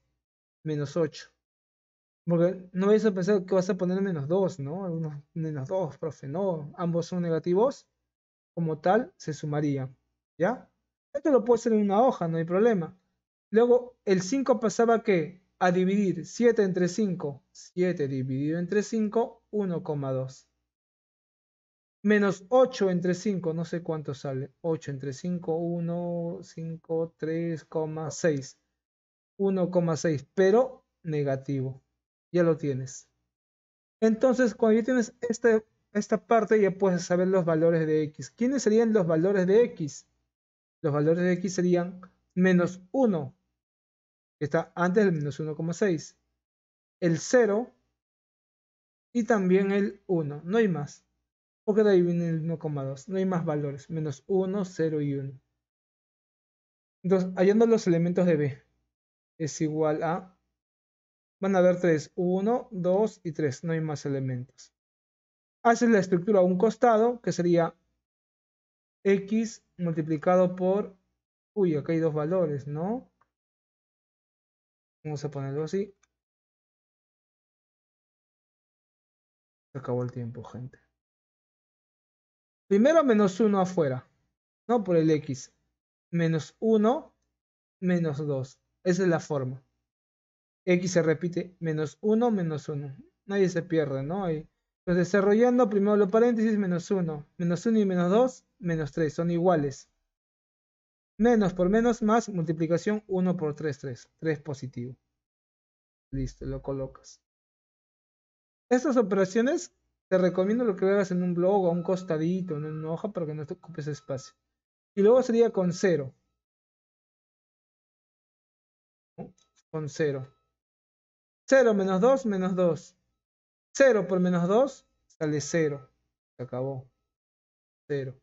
menos 8. Porque no vais a pensar que vas a poner menos 2, ¿no? menos 2, profe, no. Ambos son negativos. Como tal, se sumaría. ¿Ya? Esto lo puedo hacer en una hoja, no hay problema. Luego, el 5 pasaba que a dividir 7 entre 5, 7 dividido entre 5, 1,2. Menos 8 entre 5, no sé cuánto sale. 8 entre 5, 1, 5, 3, 6. 1,6, pero negativo. Ya lo tienes. Entonces, cuando ya tienes este, esta parte, ya puedes saber los valores de x. ¿Quiénes serían los valores de x? Los valores de x serían menos 1, que está antes del menos 1,6. El 0 y también el 1. No hay más. Porque de ahí viene el 1,2. No hay más valores. Menos 1, 0 y 1. Entonces, hallando los elementos de B es igual a... Van a haber 3, 1, 2 y 3, no hay más elementos. Haces la estructura a un costado, que sería x multiplicado por... Uy, acá hay dos valores, ¿no? Vamos a ponerlo así. Se acabó el tiempo, gente. Primero menos 1 afuera, ¿no? Por el x. Menos 1, menos 2. Esa es la forma. X se repite menos 1, menos 1. Nadie se pierde, ¿no? Entonces, desarrollando primero los paréntesis, menos 1. Menos 1 y menos 2, menos 3. Son iguales. Menos por menos más multiplicación 1 por 3, 3. 3 positivo. Listo, lo colocas. Estas operaciones te recomiendo lo que hagas en un blog o a un costadito, en una hoja, para que no te ocupes espacio. Y luego sería con 0. con 0. 0 menos 2, menos 2. 0 por menos 2 sale 0. Se acabó. 0.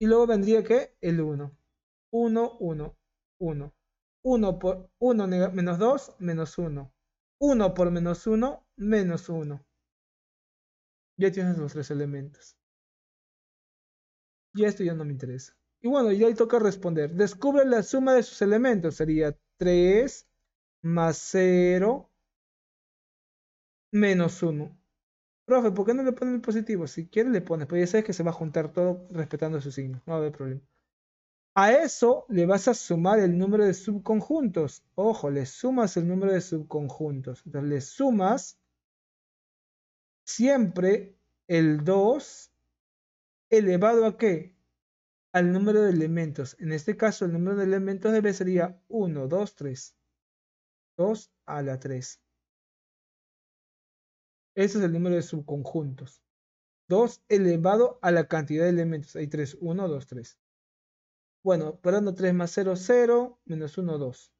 Y luego vendría que el 1. 1, 1, 1. 1 por 1 menos 2, menos 1. 1 por menos 1, menos 1. Ya tienes los tres elementos. Y esto ya no me interesa. Y bueno, ya ahí toca responder. Descubre la suma de sus elementos. Sería 3 más 0 menos 1. Profe, ¿por qué no le ponen el positivo? Si quieres le pones, Pues ya sabes que se va a juntar todo respetando su signo. No va a haber problema. A eso le vas a sumar el número de subconjuntos. Ojo, le sumas el número de subconjuntos. Entonces le sumas siempre el 2 elevado a qué? Al número de elementos. En este caso el número de elementos debe sería 1, 2, 3. 2 a la 3. Ese es el número de subconjuntos. 2 elevado a la cantidad de elementos. Hay 3, 1, 2, 3. Bueno, parando 3 más 0, 0, menos 1, 2.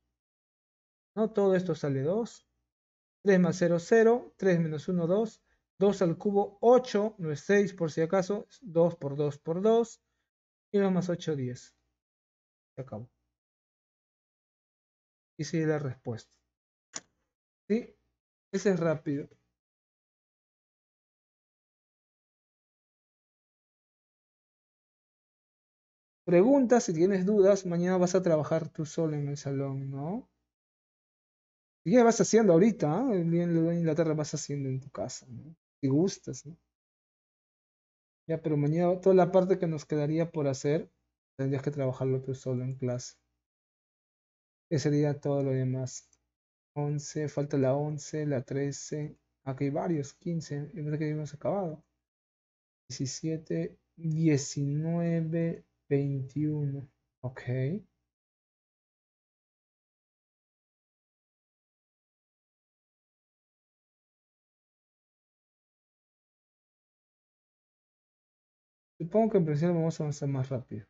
¿No? Todo esto sale 2. 3 más 0, 0, 3 menos 1, 2. 2 al cubo, 8, no es 6 por si acaso, 2 por 2 por 2. Y 2 más 8, 10. Se acabó. Y sigue la respuesta. Ese es rápido. Preguntas si tienes dudas, mañana vas a trabajar tú solo en el salón, ¿no? ¿Y qué vas haciendo ahorita? ¿eh? En Inglaterra vas haciendo en tu casa, ¿no? Si gustas, ¿no? Ya, pero mañana toda la parte que nos quedaría por hacer, tendrías que trabajarlo tú solo en clase. Ese sería todo lo demás. 11, falta la 11, la 13. Aquí hay varios, 15. Yo pensé que hemos acabado. 17, 19, 21. Ok. Supongo que en principio vamos a avanzar más rápido.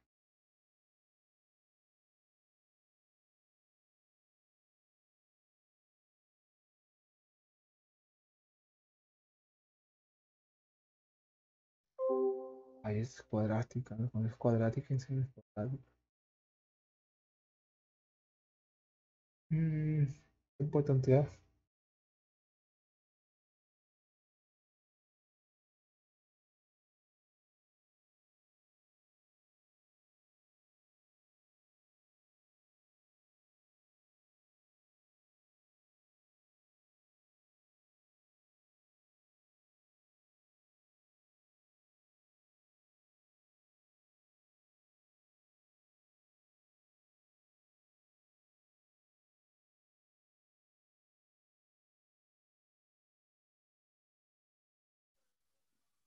Ahí es cuadrática, ¿no? Cuando es cuadrática en sí es cuadrática. qué importante.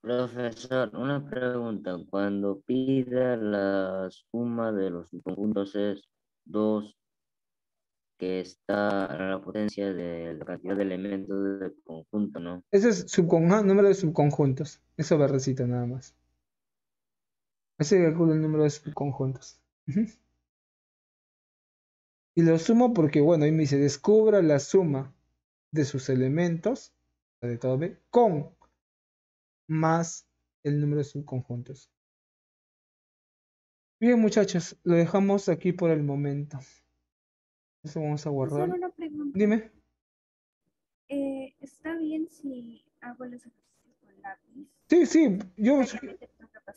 Profesor, una pregunta. Cuando pida la suma de los subconjuntos es 2 que está a la potencia de la cantidad de elementos del conjunto, ¿no? Ese es subconjunto, número de subconjuntos. Eso recita nada más. Ese calcula el número de subconjuntos. Y lo sumo porque, bueno, ahí me dice, descubra la suma de sus elementos, de todo B, con más el número de subconjuntos. Bien, muchachos, lo dejamos aquí por el momento. Eso vamos a guardar. Dime. Eh, ¿Está bien si hago los ejercicios con lápiz? Sí, sí. Yo,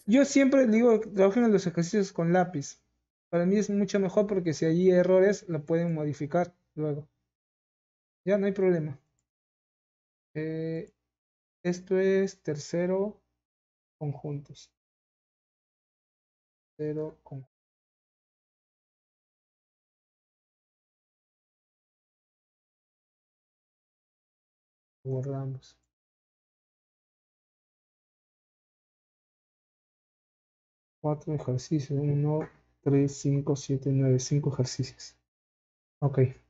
yo siempre digo que trabajen los ejercicios con lápiz. Para mí es mucho mejor porque si hay errores, lo pueden modificar luego. Ya no hay problema. Eh, esto es tercero conjuntos. Tercero conjuntos. Guardamos. Cuatro ejercicios. Uno, tres, cinco, siete, nueve. Cinco ejercicios. Ok.